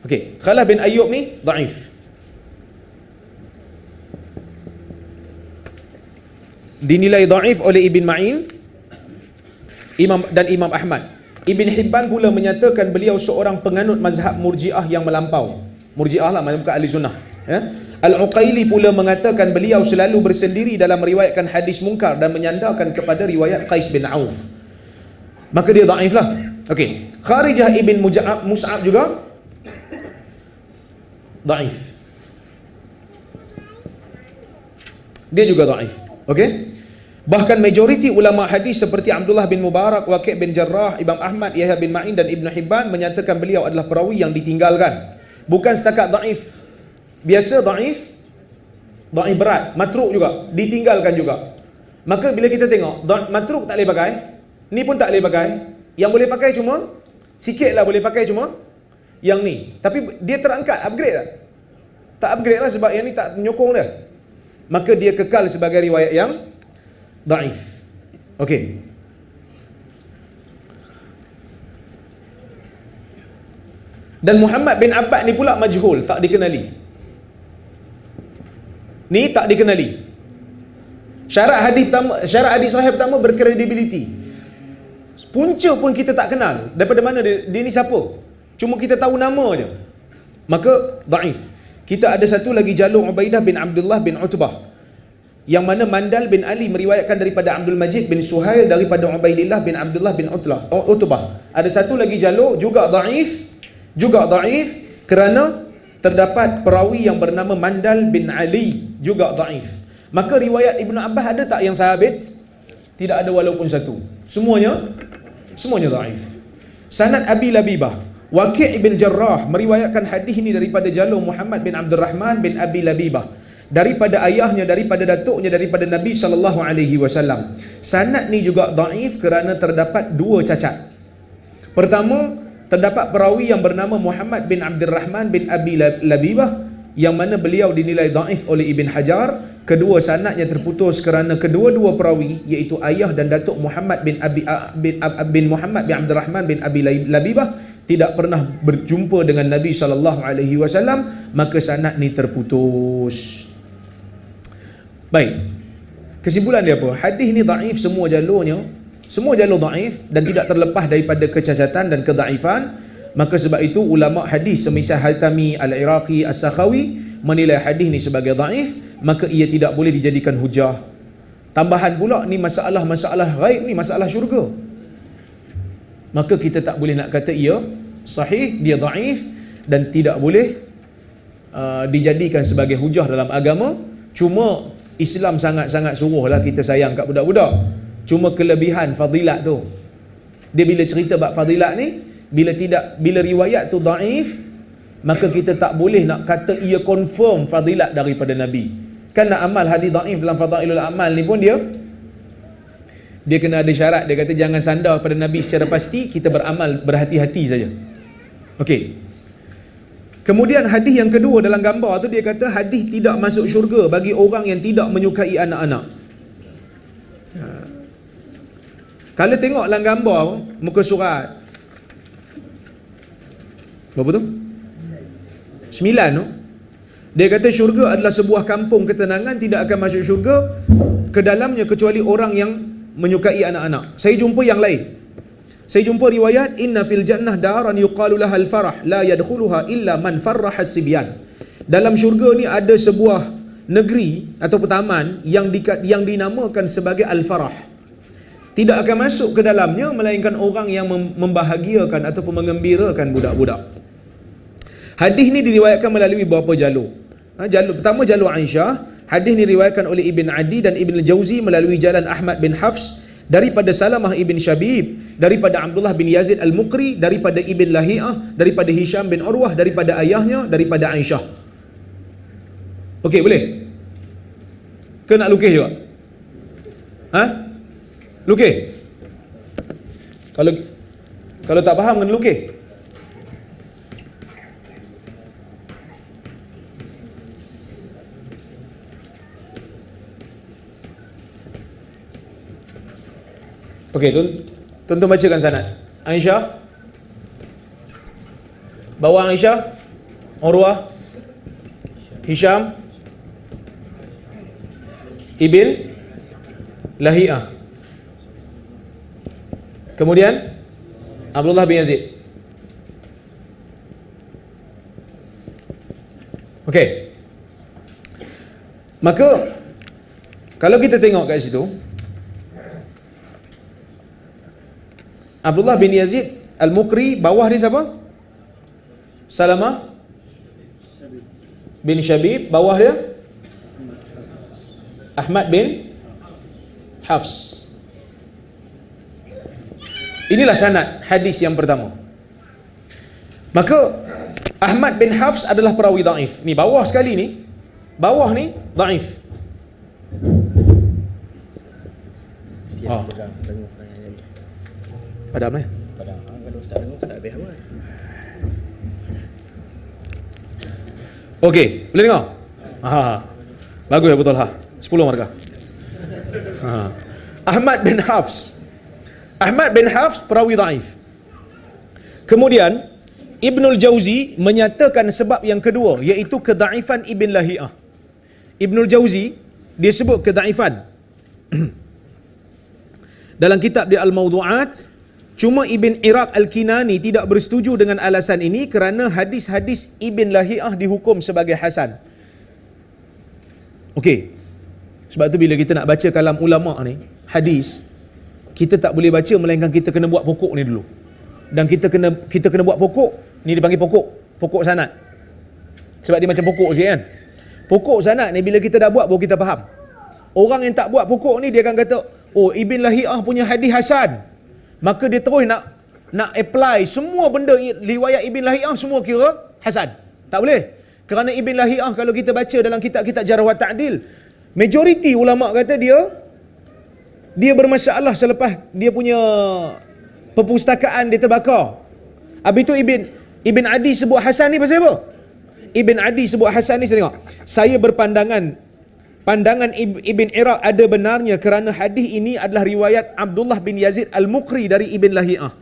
Okay Khalaf bin Ayyub ni daif. Dinilai daif oleh Ibn Ma'in Imam dan Imam Ahmad. Ibn Hibban pula menyatakan beliau seorang penganut mazhab Murji'ah yang melampau. Murji'ah lah bukan ahli sunnah ya? Al-Uqaili pula mengatakan beliau selalu bersendiri dalam meriwayatkan hadis mungkar dan menyandarkan kepada riwayat Qais bin Auf maka dia da'if lah ok Kharijah ibn Mujab, Mus'ab juga da'if dia juga da'if ok Bahkan majoriti ulama hadis seperti Abdullah bin Mubarak, Waqi' bin Jarrah, Imam Ahmad, Yahya bin Ma'in dan Ibn Hibban menyatakan beliau adalah perawi yang ditinggalkan. Bukan setakat daif. Biasa daif, daif berat, matruk juga, ditinggalkan juga. Maka bila kita tengok, matruk tak boleh pakai, ni pun tak boleh pakai. Yang boleh pakai cuma, sikit lah boleh pakai cuma, yang ni. Tapi dia terangkat, upgrade tak? Lah. Tak upgrade lah sebab yang ni tak menyokong dia. Maka dia kekal sebagai riwayat yang daif. okay. Dan Muhammad bin Abad ni pula majhul, tak dikenali. Ni tak dikenali. Syarat hadis pertama, syarat hadis sahih pertama berkredibiliti. Punca pun kita tak kenal daripada mana dia, dia ni siapa. Cuma kita tahu nama je. Maka daif. Kita ada satu lagi jalur Ubaidah bin Abdullah bin Utbah. Yang mana Mandal bin Ali meriwayatkan daripada Abdul Majid bin Suhail daripada Ubaidillah bin Abdullah bin Utbah. Ada satu lagi jalur juga daif juga daif kerana terdapat perawi yang bernama Mandal bin Ali juga daif maka riwayat Ibnu Abbas ada tak yang sahabat tidak ada walaupun satu semuanya semuanya daif sanad Abi Labibah Waqi' bin Jarrah meriwayatkan hadis ini daripada Jalur Muhammad bin Abdul Rahman bin Abi Labibah daripada ayahnya daripada datuknya daripada Nabi sallallahu alaihi wasallam. Sanad ni juga daif kerana terdapat dua cacat. Pertama, terdapat perawi yang bernama Muhammad bin Abdul Rahman bin Abi Labibah yang mana beliau dinilai daif oleh Ibn Hajar kedua sanatnya terputus kerana kedua-dua perawi iaitu ayah dan datuk Muhammad bin Abi bin, bin Muhammad bin Abdul Rahman bin Abi Labibah tidak pernah berjumpa dengan Nabi sallallahu alaihi wasallam maka sanad ni terputus baik kesimpulan dia apa hadis ni daif semua jalurnya semua jalur daif dan tidak terlepas daripada kecacatan dan kedaifan maka sebab itu ulama hadis semisal Haltami Al-Iraqi As-Sakhawi menilai hadis ni sebagai daif maka ia tidak boleh dijadikan hujah tambahan pula ni masalah-masalah gaib ni masalah syurga maka kita tak boleh nak kata ia sahih dia daif dan tidak boleh uh, dijadikan sebagai hujah dalam agama cuma Islam sangat-sangat suruhlah kita sayang kat budak-budak cuma kelebihan fadilat tu dia bila cerita bab fadilat ni bila tidak bila riwayat tu daif maka kita tak boleh nak kata ia confirm fadilat daripada nabi kan nak amal hadis daif dalam fadailul amal ni pun dia dia kena ada syarat dia kata jangan sandar pada nabi secara pasti kita beramal berhati-hati saja okey Kemudian hadis yang kedua dalam gambar tu dia kata hadis tidak masuk syurga bagi orang yang tidak menyukai anak-anak. Kalau tengok tengoklah gambar muka surat. Berapa tu? Sembilan tu. Dia kata syurga adalah sebuah kampung ketenangan tidak akan masuk syurga ke dalamnya kecuali orang yang menyukai anak-anak. Saya jumpa yang lain. Saya jumpa riwayat inna fil jannah daran yuqalu laha al farah la yadkhuluha illa man farraha sibyan. Dalam syurga ni ada sebuah negeri atau taman yang di, yang dinamakan sebagai al farah tidak akan masuk ke dalamnya melainkan orang yang membahagiakan ataupun mengembirakan budak-budak. Hadis ni diriwayatkan melalui beberapa jalur. Ha, jalur pertama jalur Aisyah, hadis ni diriwayatkan oleh Ibn Adi dan Ibn Jauzi melalui jalan Ahmad bin Hafs daripada Salamah ibn Shabib, daripada Abdullah bin Yazid al-Muqri, daripada Ibn Lahiyah, daripada Hisham bin Urwah, daripada ayahnya, daripada Aisyah. Okey, boleh? Kena nak lukis juga? Ha? lukis kalau kalau tak faham kena lukis Okey, tuan, tentu tuan bacakan sanad. Aisyah. Bawa Aisyah. Orwa. Hisham. Ibil. Lahiah. Kemudian Abdullah bin Yazid. Okey. Maka kalau kita tengok kat situ Abdullah bin Yazid Al-Mukri bawah dia siapa? Salama bin Shabib bawah dia Ahmad bin Hafs. Inilah sanad hadis yang pertama. Maka Ahmad bin Hafs adalah perawi daif. Ni bawah sekali ni. Bawah ni daif. Siapa oh. pegang Padam eh? Padam. Ah, kalau ustaz dengar ustaz habis apa? Okey, boleh dengar? Ha. Bagus ya betul ha. 10 markah. Ha. Ahmad bin Hafs Ahmad bin Hafs perawi daif kemudian Ibnul Jauzi menyatakan sebab yang kedua iaitu kedaifan Ibn Lahiyah Ibnul Jauzi dia sebut kedaifan dalam kitab di Al-Mawdu'at cuma Ibn Iraq Al-Kinani tidak bersetuju dengan alasan ini kerana hadis-hadis Ibn Lahi'ah dihukum sebagai Hasan Okey. Sebab tu bila kita nak baca kalam ulama ni, hadis, kita tak boleh baca melainkan kita kena buat pokok ni dulu dan kita kena kita kena buat pokok ni dipanggil pokok pokok sanad sebab dia macam pokok sikit kan pokok sanad ni bila kita dah buat baru kita faham orang yang tak buat pokok ni dia akan kata oh ibn lahiah punya hadis hasan maka dia terus nak nak apply semua benda riwayat ibn lahiah semua kira hasan tak boleh kerana ibn lahiah kalau kita baca dalam kitab-kitab jarh wa ta'dil majoriti ulama kata dia dia bermasalah selepas dia punya perpustakaan dia terbakar. Habis tu Ibn, Ibn Adi sebut Hasan ni pasal apa? Ibn Adi sebut Hasan ni saya tengok. Saya berpandangan pandangan Ibn Iraq ada benarnya kerana hadis ini adalah riwayat Abdullah bin Yazid Al-Mukri dari Ibn Lahiyah.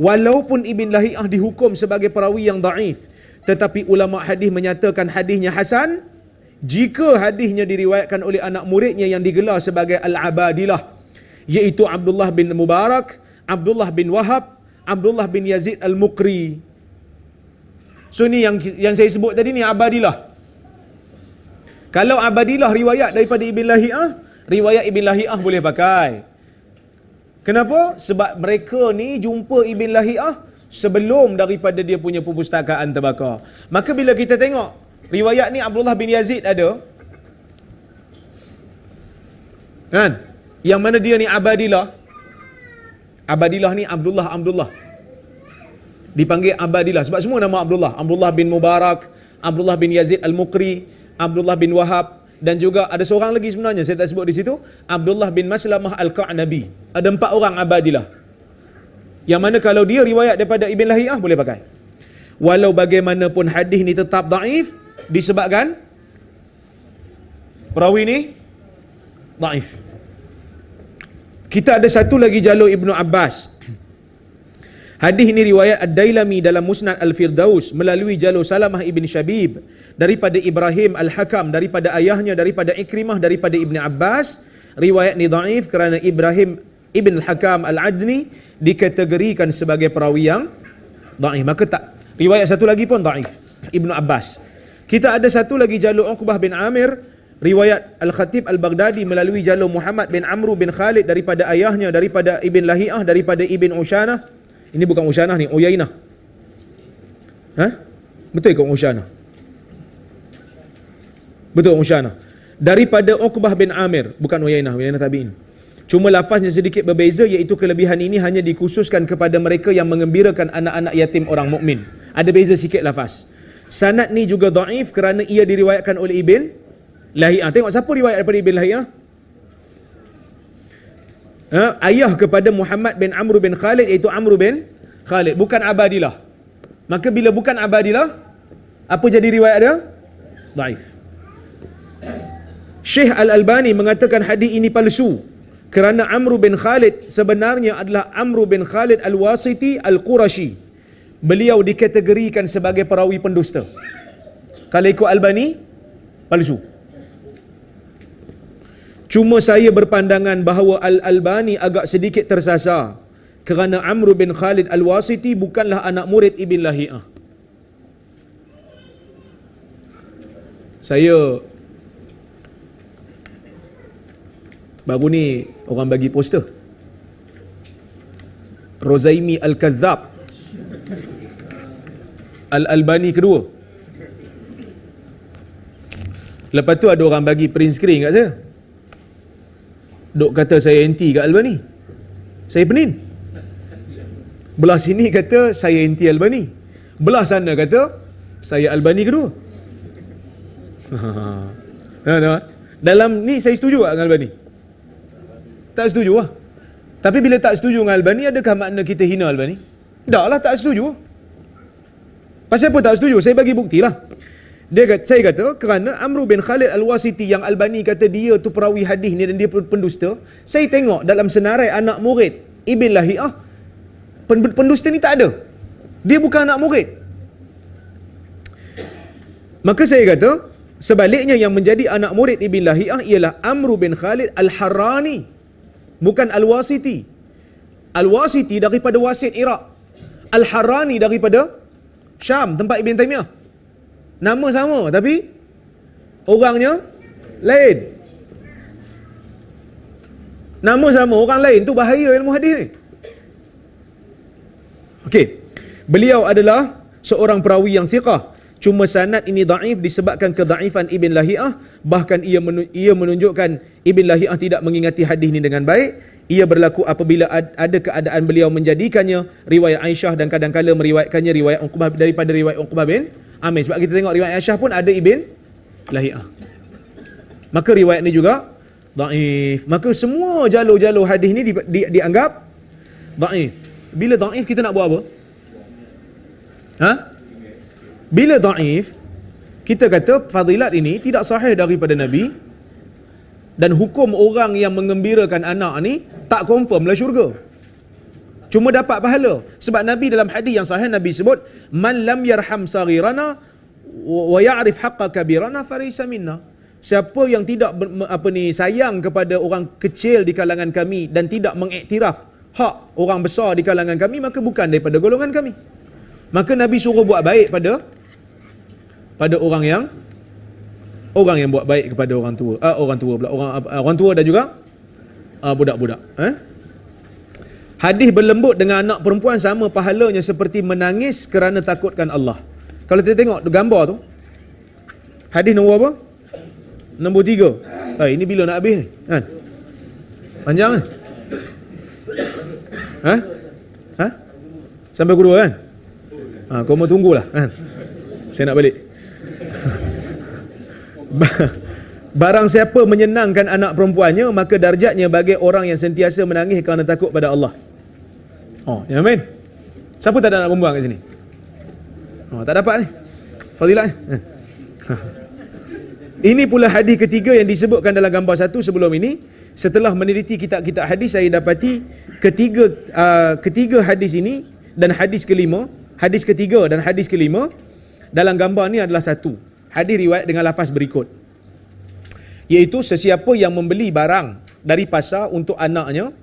Walaupun Ibn Lahiyah dihukum sebagai perawi yang daif, tetapi ulama hadis menyatakan hadisnya Hasan jika hadisnya diriwayatkan oleh anak muridnya yang digelar sebagai Al-Abadilah yaitu Abdullah bin Mubarak, Abdullah bin Wahab, Abdullah bin Yazid Al-Mukri. So ni yang yang saya sebut tadi ni abadilah. Kalau abadilah riwayat daripada Ibn Lahiyah, ah, riwayat Ibn Lahiyah boleh pakai. Kenapa? Sebab mereka ni jumpa Ibn Lahiyah ah, sebelum daripada dia punya perpustakaan terbakar. Maka bila kita tengok riwayat ni Abdullah bin Yazid ada kan? Yang mana dia ni Abadillah Abadillah ni Abdullah Abdullah Dipanggil Abadillah Sebab semua nama Abdullah Abdullah bin Mubarak Abdullah bin Yazid Al-Mukri Abdullah bin Wahab Dan juga ada seorang lagi sebenarnya Saya tak sebut di situ Abdullah bin Maslamah Al-Qa'nabi Ada empat orang Abadillah Yang mana kalau dia riwayat daripada Ibn Lahiyah Boleh pakai Walau bagaimanapun hadis ni tetap daif Disebabkan Perawi ni Daif kita ada satu lagi jalur Ibnu Abbas. Hadis ini riwayat Ad-Dailami dalam Musnad Al-Firdaus melalui jalur Salamah Ibn Shabib daripada Ibrahim Al-Hakam daripada ayahnya daripada Ikrimah daripada ibnu Abbas riwayat ni dhaif kerana Ibrahim Ibn Al-Hakam Al-Adni dikategorikan sebagai perawi yang dhaif maka tak riwayat satu lagi pun dhaif Ibnu Abbas kita ada satu lagi jalur Uqbah bin Amir Riwayat Al-Khatib Al-Baghdadi melalui jalur Muhammad bin Amru bin Khalid daripada ayahnya, daripada Ibn Lahiyah, daripada Ibn Ushanah. Ini bukan Ushanah ni, Uyainah. Ha? Betul ke Ushanah? Betul Ushanah. Daripada Uqbah bin Amir, bukan Uyainah, Uyainah Tabi'in. Cuma lafaznya sedikit berbeza iaitu kelebihan ini hanya dikhususkan kepada mereka yang mengembirakan anak-anak yatim orang mukmin. Ada beza sikit lafaz. Sanat ni juga daif kerana ia diriwayatkan oleh Ibn Lahia. Ah, tengok siapa riwayat daripada Ibn Lahia? Ah? Ha? Ayah kepada Muhammad bin Amr bin Khalid iaitu Amr bin Khalid. Bukan Abadilah. Maka bila bukan Abadilah, apa jadi riwayat dia? Daif. Syekh Al-Albani mengatakan hadis ini palsu kerana Amr bin Khalid sebenarnya adalah Amr bin Khalid Al-Wasiti Al-Qurashi. Beliau dikategorikan sebagai perawi pendusta. Kalau ikut Albani, palsu. Cuma saya berpandangan bahawa Al-Albani agak sedikit tersasar kerana Amru bin Khalid Al-Wasiti bukanlah anak murid Ibn Lahiyah. Saya baru ni orang bagi poster. Rozaimi Al-Kazzab Al-Albani kedua. Lepas tu ada orang bagi print screen kat saya. Dok kata saya anti kat Albani Saya penin Belah sini kata saya anti Albani Belah sana kata Saya Albani kedua Tengok-tengok ha, Dalam ni saya setuju kat dengan Albani Tak setuju lah Tapi bila tak setuju dengan Albani Adakah makna kita hina Albani? Tak lah tak setuju Pasal apa tak setuju? Saya bagi bukti lah dia kata, saya kata kerana Amru bin Khalid Al-Wasiti yang Albani kata dia tu perawi hadis ni dan dia pendusta. Saya tengok dalam senarai anak murid Ibn Lahiyah, pendusta ni tak ada. Dia bukan anak murid. Maka saya kata, sebaliknya yang menjadi anak murid Ibn Lahiyah ialah Amru bin Khalid Al-Harani. Bukan Al-Wasiti. Al-Wasiti daripada Wasit Iraq. Al-Harani daripada Syam, tempat Ibn Taymiyah. Nama sama tapi orangnya lain. Nama sama orang lain tu bahaya ilmu hadis ni. Okey. Beliau adalah seorang perawi yang siqah. Cuma sanad ini daif disebabkan kedaifan Ibn Lahiyah. Bahkan ia, ia menunjukkan Ibn Lahiyah tidak mengingati hadis ini dengan baik. Ia berlaku apabila ada keadaan beliau menjadikannya riwayat Aisyah dan kadang-kadang meriwayatkannya riwayat daripada riwayat Uqbah bin Amin. Sebab kita tengok riwayat Aisyah pun ada ibn Lahiyah. Maka riwayat ni juga daif. Maka semua jalur-jalur hadis ni di, di, dianggap daif. Bila daif kita nak buat apa? Ha? Bila daif kita kata fadilat ini tidak sahih daripada Nabi dan hukum orang yang mengembirakan anak ni tak confirm lah syurga cuma dapat pahala sebab nabi dalam hadis yang sahih nabi sebut man lam yarham sagirana wa ya'rif haqqa kabirana farisa minna siapa yang tidak ber, apa ni sayang kepada orang kecil di kalangan kami dan tidak mengiktiraf hak orang besar di kalangan kami maka bukan daripada golongan kami maka nabi suruh buat baik pada pada orang yang orang yang buat baik kepada orang tua uh, orang tua pula orang uh, orang tua dan juga uh, budak-budak eh? Hadis berlembut dengan anak perempuan sama pahalanya seperti menangis kerana takutkan Allah. Kalau kita tengok gambar tu. Hadis nombor apa? Nombor tiga. Ha, ini bila nak habis ni? Ha? Panjang kan? Ha? Ha? Sampai kedua kan? Ha, kau mau tunggulah kan? Saya nak balik. Barang siapa menyenangkan anak perempuannya, maka darjatnya bagi orang yang sentiasa menangis kerana takut pada Allah. Oh, ya amin. Siapa tak ada anak perempuan kat sini? Oh, tak dapat ni. Fadilah. Eh? ini pula hadis ketiga yang disebutkan dalam gambar satu sebelum ini. Setelah meneliti kitab-kitab hadis, saya dapati ketiga uh, ketiga hadis ini dan hadis kelima, hadis ketiga dan hadis kelima dalam gambar ni adalah satu. Hadis riwayat dengan lafaz berikut. Iaitu sesiapa yang membeli barang dari pasar untuk anaknya,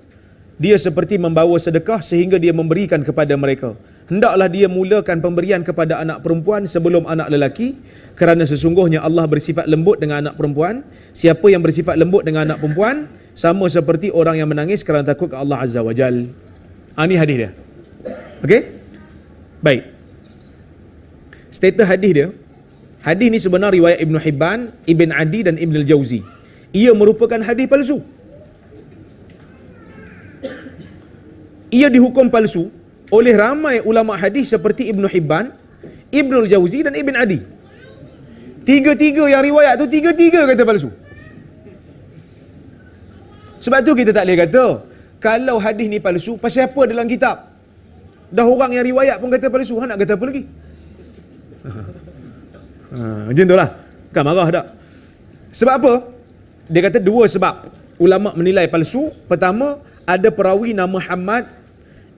dia seperti membawa sedekah sehingga dia memberikan kepada mereka. Hendaklah dia mulakan pemberian kepada anak perempuan sebelum anak lelaki kerana sesungguhnya Allah bersifat lembut dengan anak perempuan. Siapa yang bersifat lembut dengan anak perempuan sama seperti orang yang menangis kerana takut ke Allah Azza wa Jal. Ini ha, hadis dia. Okey? Baik. Status hadis dia, hadis ni sebenarnya riwayat Ibn Hibban, Ibn Adi dan Ibn Al-Jawzi. Ia merupakan hadis palsu. ia dihukum palsu oleh ramai ulama hadis seperti Ibn Hibban, Ibn Jauzi dan Ibn Adi. Tiga-tiga yang riwayat tu tiga-tiga kata palsu. Sebab tu kita tak boleh kata kalau hadis ni palsu pasal apa dalam kitab? Dah orang yang riwayat pun kata palsu, hang nak kata apa lagi? Ha, macam lah. Kan marah tak? Sebab apa? Dia kata dua sebab ulama menilai palsu. Pertama, ada perawi nama Hamad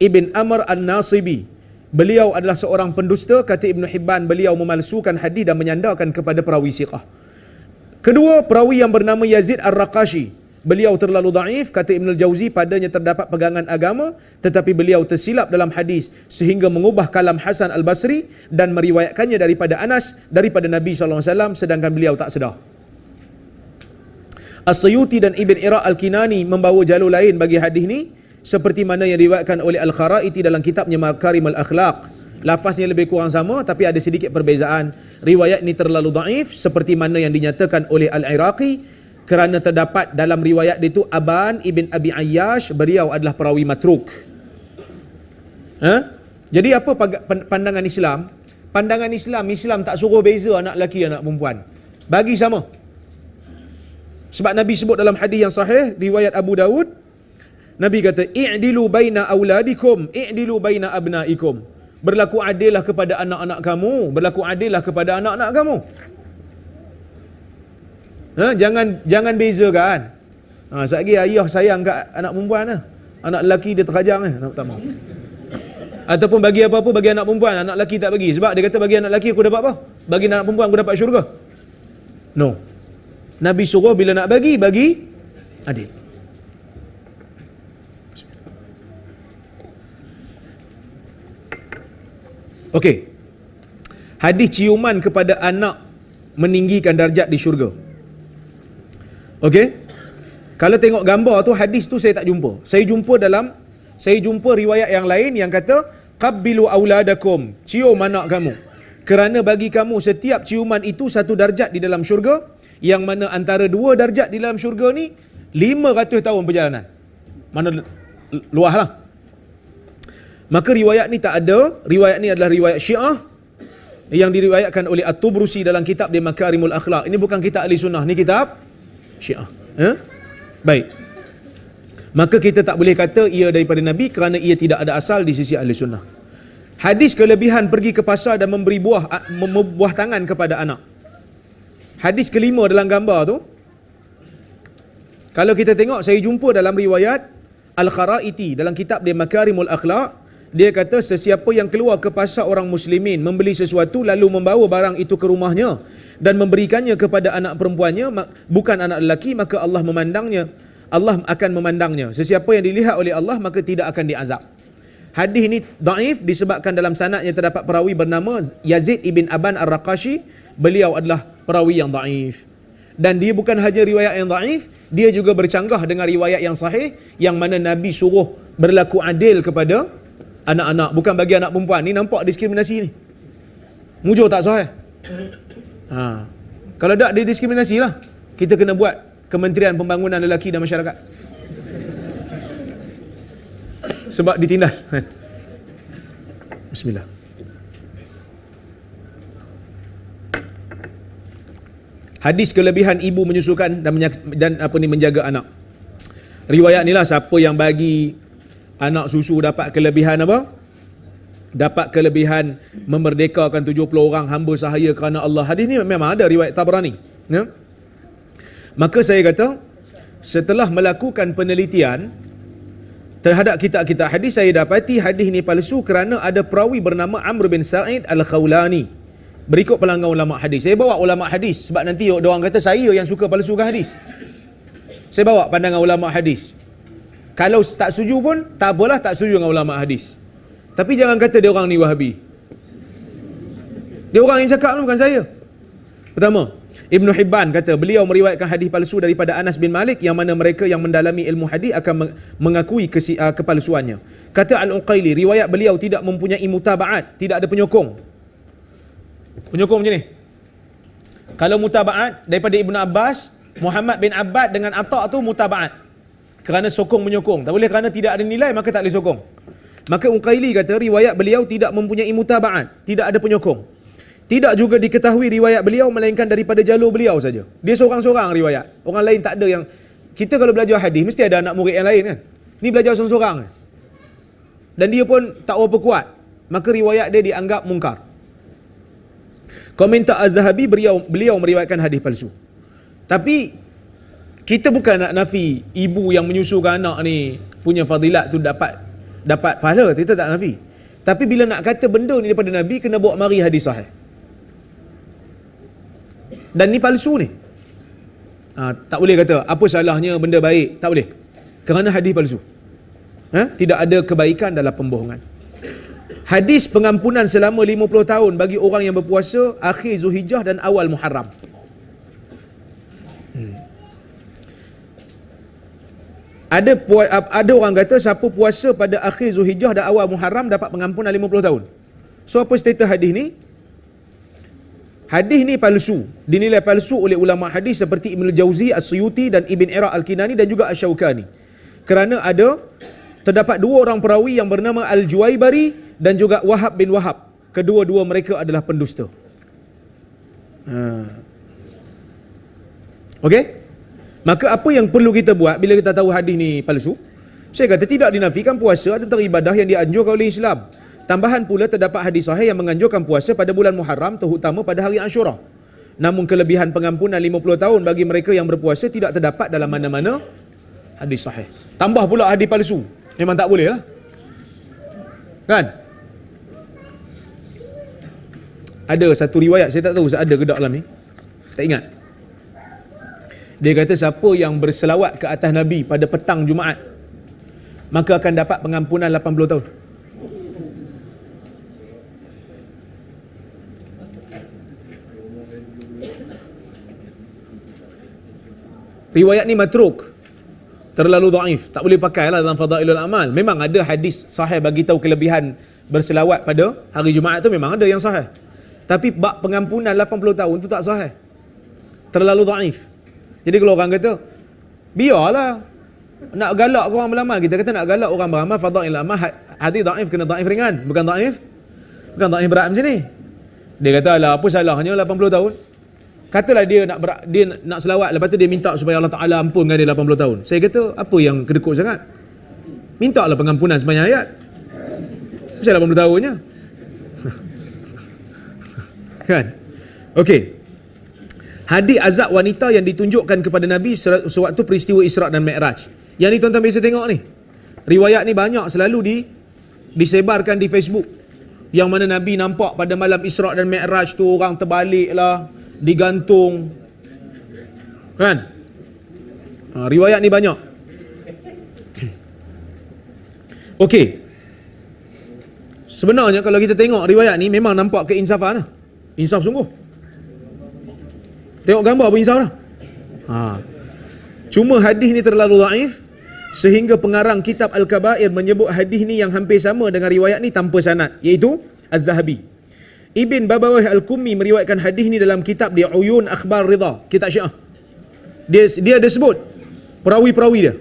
Ibn Amr An-Nasibi. Beliau adalah seorang pendusta, kata Ibn Hibban, beliau memalsukan hadis dan menyandarkan kepada perawi siqah. Kedua, perawi yang bernama Yazid ar Rakashi, Beliau terlalu daif, kata Ibn Al-Jawzi, padanya terdapat pegangan agama, tetapi beliau tersilap dalam hadis sehingga mengubah kalam Hasan Al-Basri dan meriwayatkannya daripada Anas, daripada Nabi SAW, sedangkan beliau tak sedar. as Sayuti dan Ibn Ira Al-Kinani membawa jalur lain bagi hadis ini, seperti mana yang diriwayatkan oleh Al-Kharaiti dalam kitabnya Makarim Al-Akhlaq. Lafaznya lebih kurang sama tapi ada sedikit perbezaan. Riwayat ini terlalu daif seperti mana yang dinyatakan oleh Al-Iraqi kerana terdapat dalam riwayat itu Aban Ibn Abi Ayyash beliau adalah perawi matruk. Ha? Jadi apa pandangan Islam? Pandangan Islam, Islam tak suruh beza anak lelaki anak perempuan. Bagi sama. Sebab Nabi sebut dalam hadis yang sahih, riwayat Abu Dawud, Nabi kata i'dilu baina auladikum i'dilu baina abnaikum berlaku adillah kepada anak-anak kamu berlaku adillah kepada anak-anak kamu ha? jangan jangan bezakan ha, sehari ayah sayang kat anak perempuan lah. anak lelaki dia terkajang eh, anak pertama ataupun bagi apa-apa bagi anak perempuan anak lelaki tak bagi sebab dia kata bagi anak lelaki aku dapat apa bagi anak perempuan aku dapat syurga no Nabi suruh bila nak bagi bagi adil Okey. Hadis ciuman kepada anak meninggikan darjat di syurga. Okey. Kalau tengok gambar tu hadis tu saya tak jumpa. Saya jumpa dalam saya jumpa riwayat yang lain yang kata qabbilu auladakum, cium anak kamu. Kerana bagi kamu setiap ciuman itu satu darjat di dalam syurga yang mana antara dua darjat di dalam syurga ni 500 tahun perjalanan. Mana luahlah. Maka riwayat ni tak ada. Riwayat ni adalah riwayat syiah. Yang diriwayatkan oleh At-Tubrusi dalam kitab dia Makarimul Akhlaq. Ini bukan kitab Ahli Sunnah. Ini kitab syiah. Eh? Baik. Maka kita tak boleh kata ia daripada Nabi kerana ia tidak ada asal di sisi Ahli Sunnah. Hadis kelebihan pergi ke pasar dan memberi buah membuah tangan kepada anak. Hadis kelima dalam gambar tu. Kalau kita tengok saya jumpa dalam riwayat Al-Kharaiti dalam kitab dia Makarimul Akhlaq dia kata sesiapa yang keluar ke pasar orang muslimin membeli sesuatu lalu membawa barang itu ke rumahnya dan memberikannya kepada anak perempuannya bukan anak lelaki maka Allah memandangnya Allah akan memandangnya sesiapa yang dilihat oleh Allah maka tidak akan diazab. Hadis ini daif disebabkan dalam sanadnya terdapat perawi bernama Yazid ibn Aban Ar-Raqashi beliau adalah perawi yang daif dan dia bukan hanya riwayat yang daif dia juga bercanggah dengan riwayat yang sahih yang mana Nabi suruh berlaku adil kepada anak-anak bukan bagi anak perempuan ni nampak diskriminasi ni mujur tak Suhail ha. kalau tak dia diskriminasi lah kita kena buat kementerian pembangunan lelaki dan masyarakat sebab ditindas Bismillah Hadis kelebihan ibu menyusukan dan, dan apa ni menjaga anak. Riwayat inilah siapa yang bagi anak susu dapat kelebihan apa? Dapat kelebihan memerdekakan 70 orang hamba sahaya kerana Allah. Hadis ni memang ada riwayat Tabrani. Ya? Maka saya kata, setelah melakukan penelitian terhadap kitab-kitab hadis, saya dapati hadis ni palsu kerana ada perawi bernama Amr bin Sa'id Al-Khawlani. Berikut pelanggan ulama hadis. Saya bawa ulama hadis sebab nanti orang kata saya yang suka palsukan hadis. Saya bawa pandangan ulama hadis. Kalau tak setuju pun tak apalah tak setuju dengan ulama hadis. Tapi jangan kata dia orang ni Wahabi. Dia orang yang cakap bukan saya. Pertama, Ibn Hibban kata beliau meriwayatkan hadis palsu daripada Anas bin Malik yang mana mereka yang mendalami ilmu hadis akan mengakui kesi, uh, kepalsuannya. Kata Al-Uqaili, riwayat beliau tidak mempunyai mutaba'at, tidak ada penyokong. Penyokong macam ni. Kalau mutaba'at daripada Ibn Abbas, Muhammad bin Abbad dengan Atta' tu mutaba'at kerana sokong menyokong. Tak boleh kerana tidak ada nilai maka tak boleh sokong. Maka Uqaili kata riwayat beliau tidak mempunyai mutaba'at, tidak ada penyokong. Tidak juga diketahui riwayat beliau melainkan daripada jalur beliau saja. Dia seorang-seorang riwayat. Orang lain tak ada yang kita kalau belajar hadis mesti ada anak murid yang lain kan. Ni belajar seorang-seorang. Kan? Dan dia pun tak berapa kuat. Maka riwayat dia dianggap mungkar. Komentar Az-Zahabi beliau, beliau meriwayatkan hadis palsu. Tapi kita bukan nak nafi ibu yang menyusukan anak ni punya fadilat tu dapat dapat pahala kita tak nafi tapi bila nak kata benda ni daripada nabi kena bawa mari hadis sahih dan ni palsu ni ha, tak boleh kata apa salahnya benda baik tak boleh kerana hadis palsu ha? tidak ada kebaikan dalam pembohongan hadis pengampunan selama 50 tahun bagi orang yang berpuasa akhir zulhijjah dan awal muharram ada ada orang kata siapa puasa pada akhir Zulhijjah dan awal Muharram dapat pengampunan 50 tahun. So apa status hadis ni? Hadis ni palsu. Dinilai palsu oleh ulama hadis seperti Ibnu Jauzi, As-Suyuti dan Ibn Iraq Al-Kinani dan juga Ash-Shawkani. Kerana ada terdapat dua orang perawi yang bernama Al-Juwaibari dan juga Wahab bin Wahab. Kedua-dua mereka adalah pendusta. Ha. Okay? Okay? Maka apa yang perlu kita buat bila kita tahu hadis ni palsu? Saya kata tidak dinafikan puasa ada teribadah yang dianjurkan oleh Islam. Tambahan pula terdapat hadis sahih yang menganjurkan puasa pada bulan Muharram terutama pada hari Ashura. Namun kelebihan pengampunan 50 tahun bagi mereka yang berpuasa tidak terdapat dalam mana-mana hadis sahih. Tambah pula hadis palsu. Memang tak boleh lah. Kan? Ada satu riwayat saya tak tahu saya ada ke dalam ni. Tak ingat. Dia kata siapa yang berselawat ke atas Nabi pada petang Jumaat maka akan dapat pengampunan 80 tahun. Riwayat ni matruk. Terlalu dhaif, tak boleh pakai lah dalam fadailul amal. Memang ada hadis sahih bagi tahu kelebihan berselawat pada hari Jumaat tu memang ada yang sahih. Tapi bab pengampunan 80 tahun tu tak sahih. Terlalu dhaif. Jadi kalau orang kata biarlah nak galak orang beramal kita kata nak galak orang beramal fadhail amal hadis dhaif kena dhaif ringan bukan dhaif bukan dhaif berat macam ni. Dia kata lah apa salahnya 80 tahun. Katalah dia nak berak dia nak selawat lepas tu dia minta supaya Allah Taala ampunkan dia 80 tahun. Saya kata apa yang kedekut sangat? Minta lah pengampunan sebanyak ayat. Macam 80 tahunnya. kan? Okey hadis azab wanita yang ditunjukkan kepada Nabi sewaktu peristiwa Isra' dan Mi'raj. Yang ni tuan-tuan biasa tengok ni. Riwayat ni banyak selalu di disebarkan di Facebook. Yang mana Nabi nampak pada malam Isra' dan Mi'raj tu orang terbalik lah. Digantung. Kan? Ha, riwayat ni banyak. Okey. Sebenarnya kalau kita tengok riwayat ni memang nampak keinsafan lah. Insaf sungguh. Tengok gambar pun insaf dah. Ha. Cuma hadis ni terlalu dhaif sehingga pengarang kitab Al-Kaba'ir menyebut hadis ni yang hampir sama dengan riwayat ni tanpa sanad iaitu Az-Zahabi. Ibn Babawah al kumi meriwayatkan hadis ni dalam kitab dia Uyun Akhbar Ridha, kitab Syiah. Dia dia ada sebut perawi-perawi dia.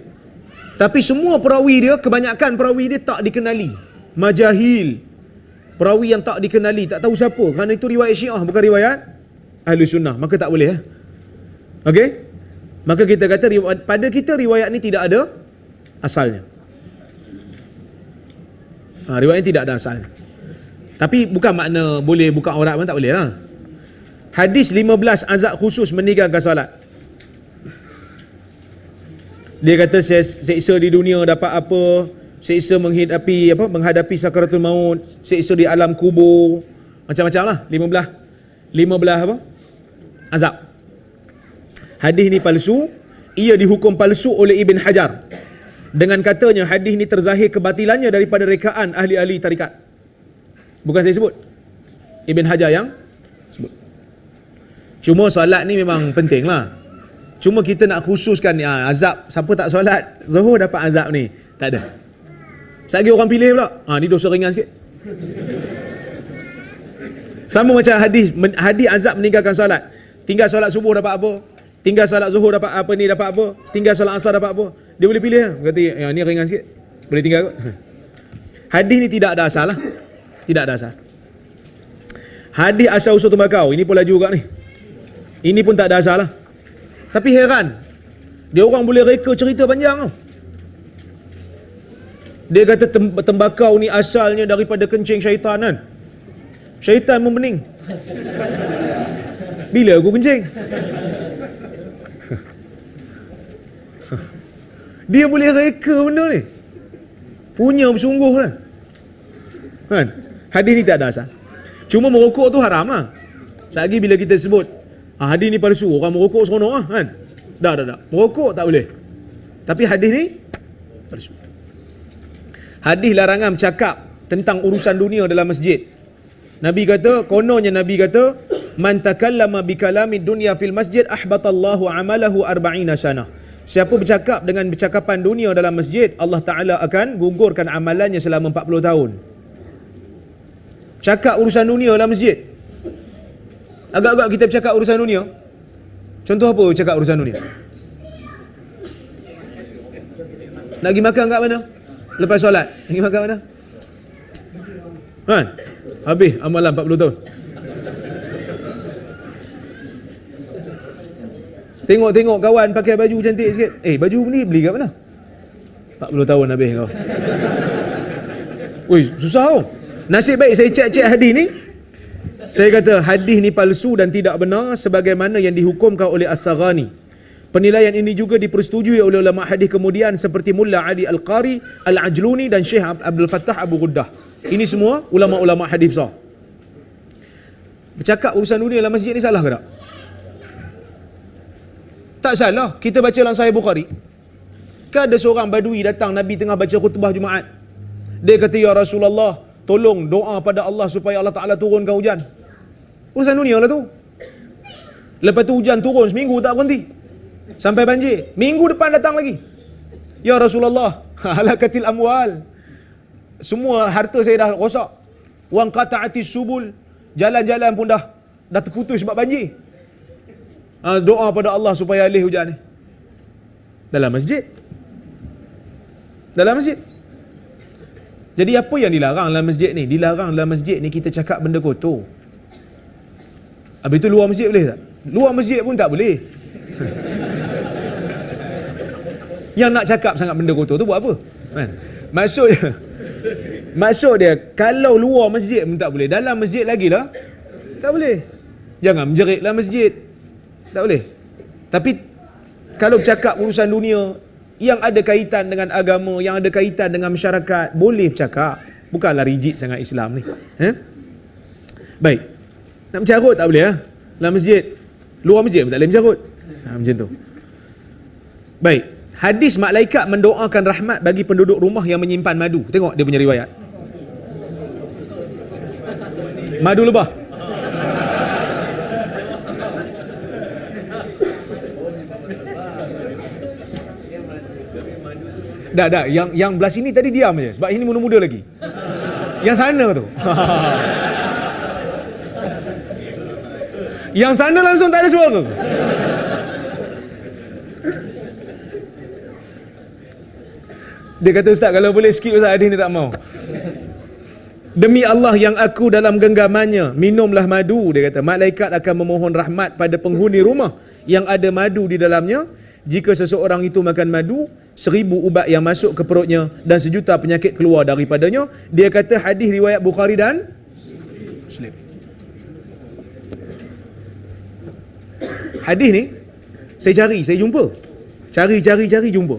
Tapi semua perawi dia, kebanyakan perawi dia tak dikenali. Majahil. Perawi yang tak dikenali, tak tahu siapa. Kerana itu riwayat Syiah bukan riwayat ahli sunnah maka tak boleh eh? ok maka kita kata pada kita riwayat ni tidak ada asalnya ha, riwayat ni tidak ada asalnya tapi bukan makna boleh buka orang pun tak boleh lah hadis 15 azab khusus meninggalkan solat dia kata seksa di dunia dapat apa seksa menghadapi apa menghadapi sakaratul maut seksa di alam kubur macam-macam lah 15 15 apa azab hadis ni palsu ia dihukum palsu oleh Ibn Hajar dengan katanya hadis ni terzahir kebatilannya daripada rekaan ahli-ahli tarikat bukan saya sebut Ibn Hajar yang sebut cuma solat ni memang penting lah cuma kita nak khususkan ni, ha, azab siapa tak solat Zuhur dapat azab ni tak ada Saya Sagi orang pilih pula ha, ni dosa ringan sikit sama macam hadis hadis azab meninggalkan solat Tinggal solat subuh dapat apa? Tinggal solat zuhur dapat apa ni dapat apa? Tinggal solat asar dapat apa? Dia boleh pilih lah. Kata, ya ni ringan sikit. Boleh tinggal kot. Hadis ni tidak ada asal lah. Tidak ada asal. Hadis asal usul tembakau. Ini pun laju juga ni. Ini pun tak ada asal lah. Tapi heran. Dia orang boleh reka cerita panjang tau. Dia kata tembakau ni asalnya daripada kencing syaitan kan. Syaitan membening. Bila aku kencing? Dia boleh reka benda ni. Punya bersungguh lah. Kan? Hadis ni tak ada asal. Cuma merokok tu haram lah. Sagi bila kita sebut, ah, hadis ni palsu, orang merokok seronok lah kan? Dah, dah, dah. Merokok tak boleh. Tapi hadis ni, palsu. Hadis larangan cakap tentang urusan dunia dalam masjid. Nabi kata, kononnya Nabi kata, Man takallama bikalami dunia fil masjid ahbatallahu amalahu arba'ina sana. Siapa bercakap dengan bercakapan dunia dalam masjid, Allah Ta'ala akan gugurkan amalannya selama 40 tahun. Cakap urusan dunia dalam masjid. Agak-agak kita bercakap urusan dunia. Contoh apa cakap urusan dunia? Nak pergi makan kat mana? Lepas solat. Nak pergi makan mana? Kan? Habis amalan 40 tahun. Tengok-tengok kawan pakai baju cantik sikit. Eh, baju ni beli kat mana? 40 tahun habis kau. Weh, susah tau. Nasib baik saya cek-cek hadis ni. Saya kata hadis ni palsu dan tidak benar sebagaimana yang dihukumkan oleh As-Saghani. Penilaian ini juga dipersetujui oleh ulama hadis kemudian seperti Mulla Ali Al-Qari, Al-Ajluni dan Syekh Abdul Fattah Abu Ghuddah. Ini semua ulama-ulama hadis besar. Bercakap urusan dunia dalam masjid ni salah ke tak? Tak salah kita baca dalam Sahih Bukhari. Kan ada seorang badui datang Nabi tengah baca khutbah Jumaat. Dia kata ya Rasulullah, tolong doa pada Allah supaya Allah Taala turunkan hujan. Urusan dunia lah tu. Lepas tu hujan turun seminggu tak berhenti. Sampai banjir. Minggu depan datang lagi. Ya Rasulullah, ala halakatil amwal. Semua harta saya dah rosak. Wang kataati subul. Jalan-jalan pun dah dah terputus sebab banjir. Ha, doa pada Allah supaya alih hujan ni. Dalam masjid. Dalam masjid. Jadi apa yang dilarang dalam masjid ni? Dilarang dalam masjid ni kita cakap benda kotor. Habis tu luar masjid boleh tak? Luar masjid pun tak boleh. yang nak cakap sangat benda kotor tu buat apa? Kan? Maksudnya, maksud dia, kalau luar masjid pun tak boleh. Dalam masjid lagi lah, tak boleh. Jangan menjerit dalam masjid. Tak boleh. Tapi kalau cakap urusan dunia yang ada kaitan dengan agama, yang ada kaitan dengan masyarakat, boleh cakap. Bukanlah rigid sangat Islam ni. Ha? Baik. Nak mencarut tak boleh. Ha? Dalam masjid. Luar masjid pun tak boleh mencarut. Ha, macam tu. Baik. Hadis malaikat mendoakan rahmat bagi penduduk rumah yang menyimpan madu. Tengok dia punya riwayat. Madu lebah. Dah, dah. Yang yang belas ini tadi diam je. Sebab ini muda-muda lagi. Yang sana tu. yang sana langsung tak ada suara. Dia kata, Ustaz, kalau boleh skip Ustaz Adi ni tak mau. Demi Allah yang aku dalam genggamannya, minumlah madu. Dia kata, malaikat akan memohon rahmat pada penghuni rumah yang ada madu di dalamnya. Jika seseorang itu makan madu, seribu ubat yang masuk ke perutnya dan sejuta penyakit keluar daripadanya dia kata hadis riwayat Bukhari dan Muslim hadis ni saya cari saya jumpa cari cari cari jumpa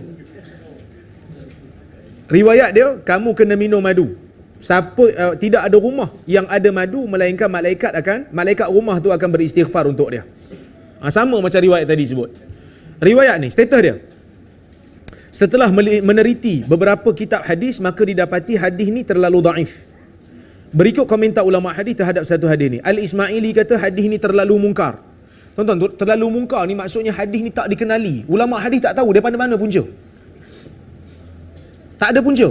riwayat dia kamu kena minum madu siapa uh, tidak ada rumah yang ada madu melainkan malaikat akan malaikat rumah tu akan beristighfar untuk dia ha, sama macam riwayat tadi sebut riwayat ni status dia Setelah meneriti beberapa kitab hadis maka didapati hadis ni terlalu daif. Berikut komentar ulama hadis terhadap satu hadis ni. Al Ismaili kata hadis ni terlalu mungkar. Tonton, terlalu mungkar ni maksudnya hadis ni tak dikenali. Ulama hadis tak tahu daripada mana punca. Tak ada punca.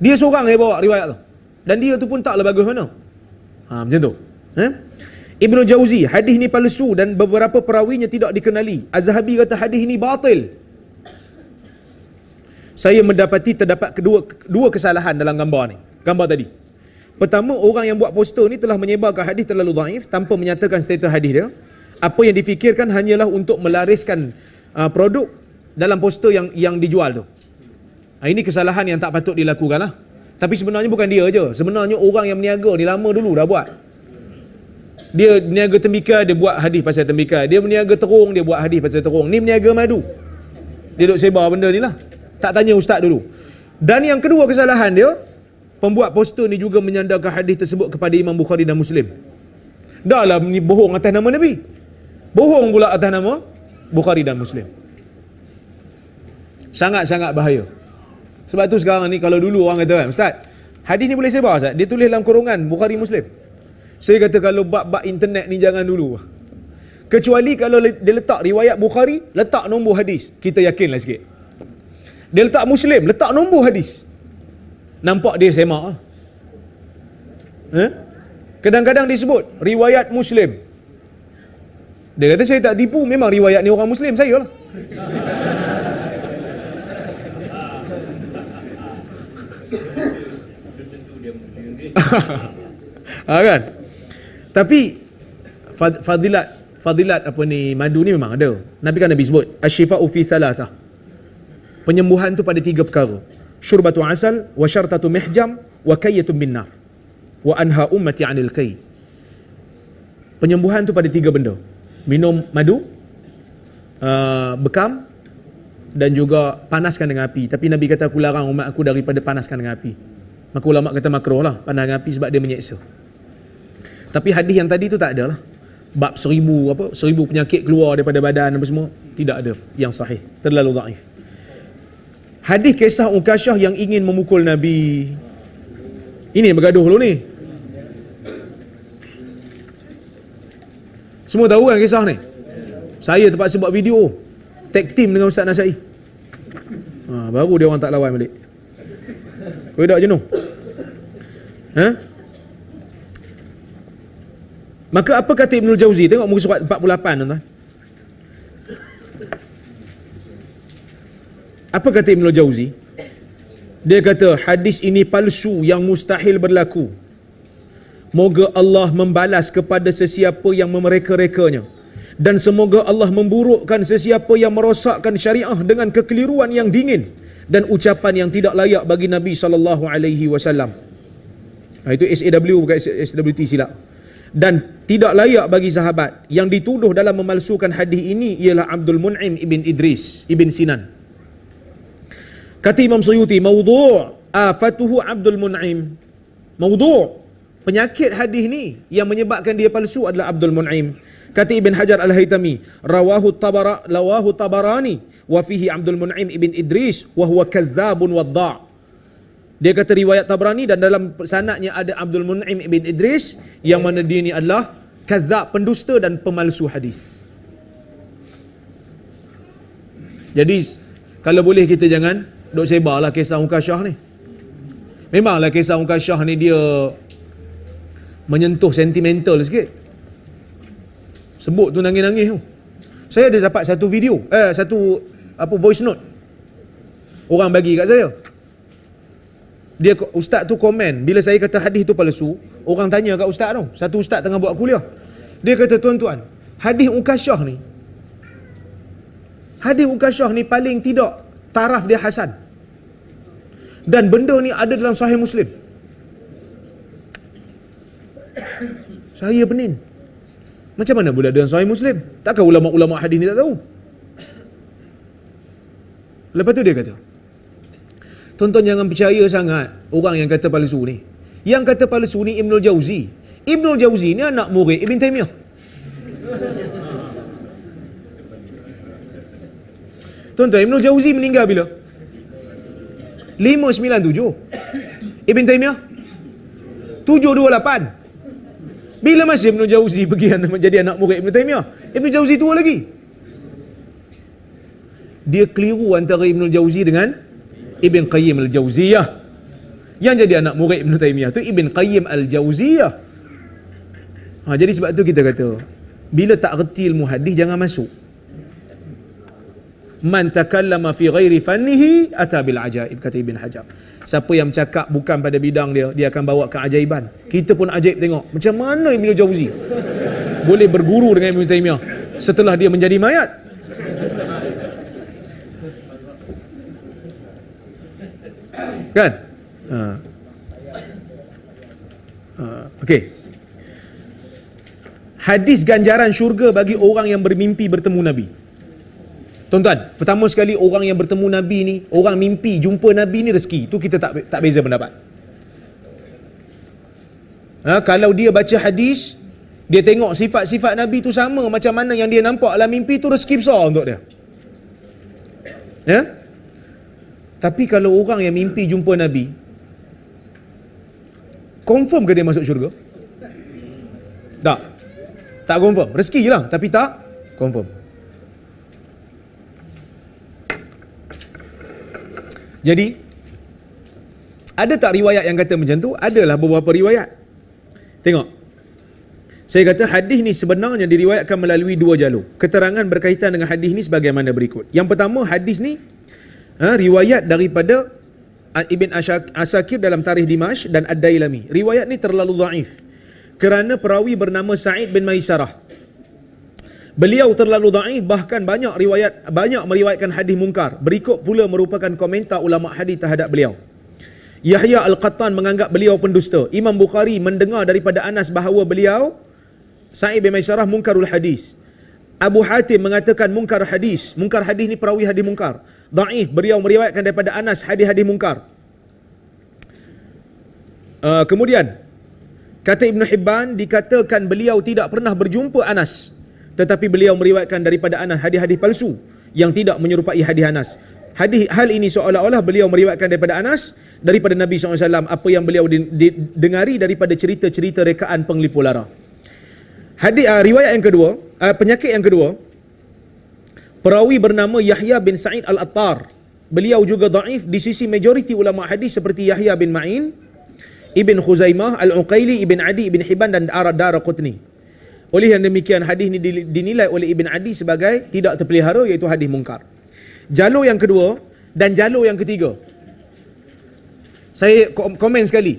Dia seorang yang bawa riwayat tu. Dan dia tu pun taklah bagus mana. Ha, macam tu. Eh? Ha? Ibn Jauzi, hadis ni palsu dan beberapa perawinya tidak dikenali. Az-Zahabi kata hadis ni batil saya mendapati terdapat kedua dua kesalahan dalam gambar ni. Gambar tadi. Pertama, orang yang buat poster ni telah menyebarkan hadis terlalu daif tanpa menyatakan status hadis dia. Apa yang difikirkan hanyalah untuk melariskan uh, produk dalam poster yang yang dijual tu. Nah, ini kesalahan yang tak patut dilakukan lah. Tapi sebenarnya bukan dia je. Sebenarnya orang yang meniaga ni lama dulu dah buat. Dia meniaga tembika, dia buat hadis pasal tembika. Dia meniaga terung, dia buat hadis pasal terung. Ni meniaga madu. Dia duk sebar benda ni lah. Tak tanya ustaz dulu. Dan yang kedua kesalahan dia, pembuat poster ni juga menyandarkan hadis tersebut kepada Imam Bukhari dan Muslim. Dalam ni bohong atas nama Nabi. Bohong pula atas nama Bukhari dan Muslim. Sangat-sangat bahaya. Sebab tu sekarang ni kalau dulu orang kata kan, ustaz, hadis ni boleh sebar ustaz? Dia tulis dalam kurungan Bukhari Muslim. Saya kata kalau bab-bab internet ni jangan dulu. Kecuali kalau dia letak riwayat Bukhari, letak nombor hadis. Kita yakinlah sikit. Dia letak Muslim, letak nombor hadis. Nampak dia semak. Eh? Kadang-kadang disebut riwayat Muslim. Dia kata saya tak tipu, memang riwayat ni orang Muslim saya lah. ha, kan? Tapi fadilat fadilat apa ni madu ni memang ada. Nabi kan Nabi sebut asyifa fi salasah penyembuhan itu pada tiga perkara syurbatu asal wa syartatu mihjam wa kayyatu binnar wa anha ummati anil kay penyembuhan itu pada tiga benda minum madu uh, bekam dan juga panaskan dengan api tapi nabi kata aku larang umat aku daripada panaskan dengan api maka ulama kata makruh lah panas dengan api sebab dia menyiksa tapi hadis yang tadi tu tak ada lah bab seribu apa seribu penyakit keluar daripada badan apa semua tidak ada yang sahih terlalu dhaif Hadis kisah Ukashah yang ingin memukul Nabi. Ini bergaduh dulu ni. Semua tahu kan kisah ni? Saya terpaksa buat video. Tag team dengan Ustaz Nasai. Ha, baru dia orang tak lawan balik. Kau tak jenuh? Ha? Maka apa kata Ibnul Jauzi? Tengok muka surat 48 tuan-tuan. Apa kata Ibn Jauzi? Dia kata hadis ini palsu yang mustahil berlaku. Moga Allah membalas kepada sesiapa yang memereka-rekanya. Dan semoga Allah memburukkan sesiapa yang merosakkan syariah dengan kekeliruan yang dingin dan ucapan yang tidak layak bagi Nabi saw. alaihi ha, itu SAW bukan SWT silap. Dan tidak layak bagi sahabat yang dituduh dalam memalsukan hadis ini ialah Abdul Mun'im ibn Idris ibn Sinan. Kata Imam Suyuti, maudhu' afatuhu Abdul Mun'im. Maudhu' penyakit hadis ni yang menyebabkan dia palsu adalah Abdul Mun'im. Kata Ibn Hajar Al-Haytami, rawahu tabara, lawahu tabarani wa fihi Abdul Mun'im Ibn Idris wa huwa kazzabun wadda'. Dia kata riwayat Tabrani dan dalam sanadnya ada Abdul Mun'im Ibn Idris yang mana dia ni adalah kazzab pendusta dan pemalsu hadis. Jadi kalau boleh kita jangan Duk lah kisah Ukashah ni lah kisah Ukashah ni dia Menyentuh sentimental sikit Sebut tu nangis-nangis tu Saya ada dapat satu video Eh satu apa voice note Orang bagi kat saya dia ustaz tu komen bila saya kata hadis tu palsu, orang tanya kat ustaz tu. Satu ustaz tengah buat kuliah. Dia kata tuan-tuan, hadis Ukashah ni hadis Ukashah ni paling tidak taraf dia hasan. Dan benda ni ada dalam sahih Muslim. Saya benin. Macam mana boleh ada dalam sahih Muslim? Takkan ulama-ulama hadis ni tak tahu? Lepas tu dia kata, Tuan-tuan jangan percaya sangat orang yang kata palsu ni. Yang kata palsu ni Ibnul Jauzi. Ibnul Jauzi ni anak murid Ibn Taymiyah. Tuan-tuan, Ibn Jauzi meninggal bila? 597. Ibn Taymiyah? 728. Bila masa Ibn Jauzi pergi menjadi anak murid Ibn Taymiyah? Ibn Jauzi tua lagi. Dia keliru antara Ibn Jauzi dengan Ibn Qayyim Al-Jawziyah. Yang jadi anak murid Ibn Taymiyah tu Ibn Qayyim Al-Jawziyah. Ha, jadi sebab tu kita kata, bila tak reti ilmu hadis, jangan masuk man takallama fi ghairi fannihi ata ajaib kata Ibn Hajar siapa yang cakap bukan pada bidang dia dia akan bawa keajaiban kita pun ajaib tengok macam mana Ibn Jauzi boleh berguru dengan Ibn Taymiyah setelah dia menjadi mayat kan ha. Ha. Okay. hadis ganjaran syurga bagi orang yang bermimpi bertemu Nabi Tuan-tuan, pertama sekali orang yang bertemu Nabi ni, orang mimpi jumpa Nabi ni rezeki. Itu kita tak tak beza pendapat. Ha, kalau dia baca hadis, dia tengok sifat-sifat Nabi tu sama macam mana yang dia nampak dalam mimpi tu rezeki besar untuk dia. Ya? Tapi kalau orang yang mimpi jumpa Nabi, confirm ke dia masuk syurga? Tak. Tak confirm. Rezeki je lah. Tapi tak confirm. Jadi ada tak riwayat yang kata macam tu? Adalah beberapa riwayat. Tengok. Saya kata hadis ni sebenarnya diriwayatkan melalui dua jalur. Keterangan berkaitan dengan hadis ni sebagaimana berikut. Yang pertama hadis ni ha, riwayat daripada Ibn Asakir dalam tarikh Dimash dan Ad-Dailami. Riwayat ni terlalu zaif. Kerana perawi bernama Sa'id bin Maisarah. Beliau terlalu daif bahkan banyak riwayat banyak meriwayatkan hadis mungkar. Berikut pula merupakan komentar ulama hadis terhadap beliau. Yahya Al-Qattan menganggap beliau pendusta. Imam Bukhari mendengar daripada Anas bahawa beliau Sa'id bin Maisarah mungkarul hadis. Abu Hatim mengatakan mungkar hadis. Mungkar hadis ni perawi hadis mungkar. Daif beliau meriwayatkan daripada Anas hadis-hadis mungkar. Uh, kemudian kata Ibn Hibban dikatakan beliau tidak pernah berjumpa Anas tetapi beliau meriwayatkan daripada Anas hadis-hadis palsu yang tidak menyerupai hadis Anas. Hadis hal ini seolah-olah beliau meriwayatkan daripada Anas daripada Nabi SAW apa yang beliau di, di, dengari daripada cerita-cerita rekaan penglipu lara. Hadis uh, riwayat yang kedua, uh, penyakit yang kedua perawi bernama Yahya bin Sa'id Al-Attar. Beliau juga daif di sisi majoriti ulama hadis seperti Yahya bin Ma'in, Ibn Khuzaimah, Al-Uqaili, Ibn Adi, Ibn Hibban dan Ar-Darqutni. Oleh yang demikian hadis ini dinilai oleh Ibn Adi sebagai tidak terpelihara iaitu hadis mungkar. Jalur yang kedua dan jalur yang ketiga. Saya komen sekali.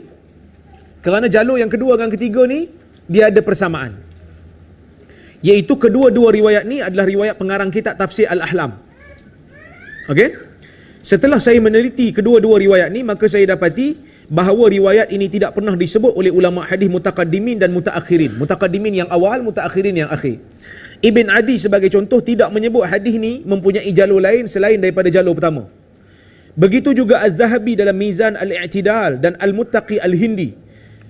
Kerana jalur yang kedua dan ketiga ni dia ada persamaan. Iaitu kedua-dua riwayat ni adalah riwayat pengarang kitab tafsir Al-Ahlam. Okey? Setelah saya meneliti kedua-dua riwayat ni maka saya dapati bahawa riwayat ini tidak pernah disebut oleh ulama hadis mutaqaddimin dan mutaakhirin mutaqaddimin yang awal mutaakhirin yang akhir Ibn Adi sebagai contoh tidak menyebut hadis ini mempunyai jalur lain selain daripada jalur pertama begitu juga az-zahabi dalam mizan al-i'tidal dan al-muttaqi al-hindi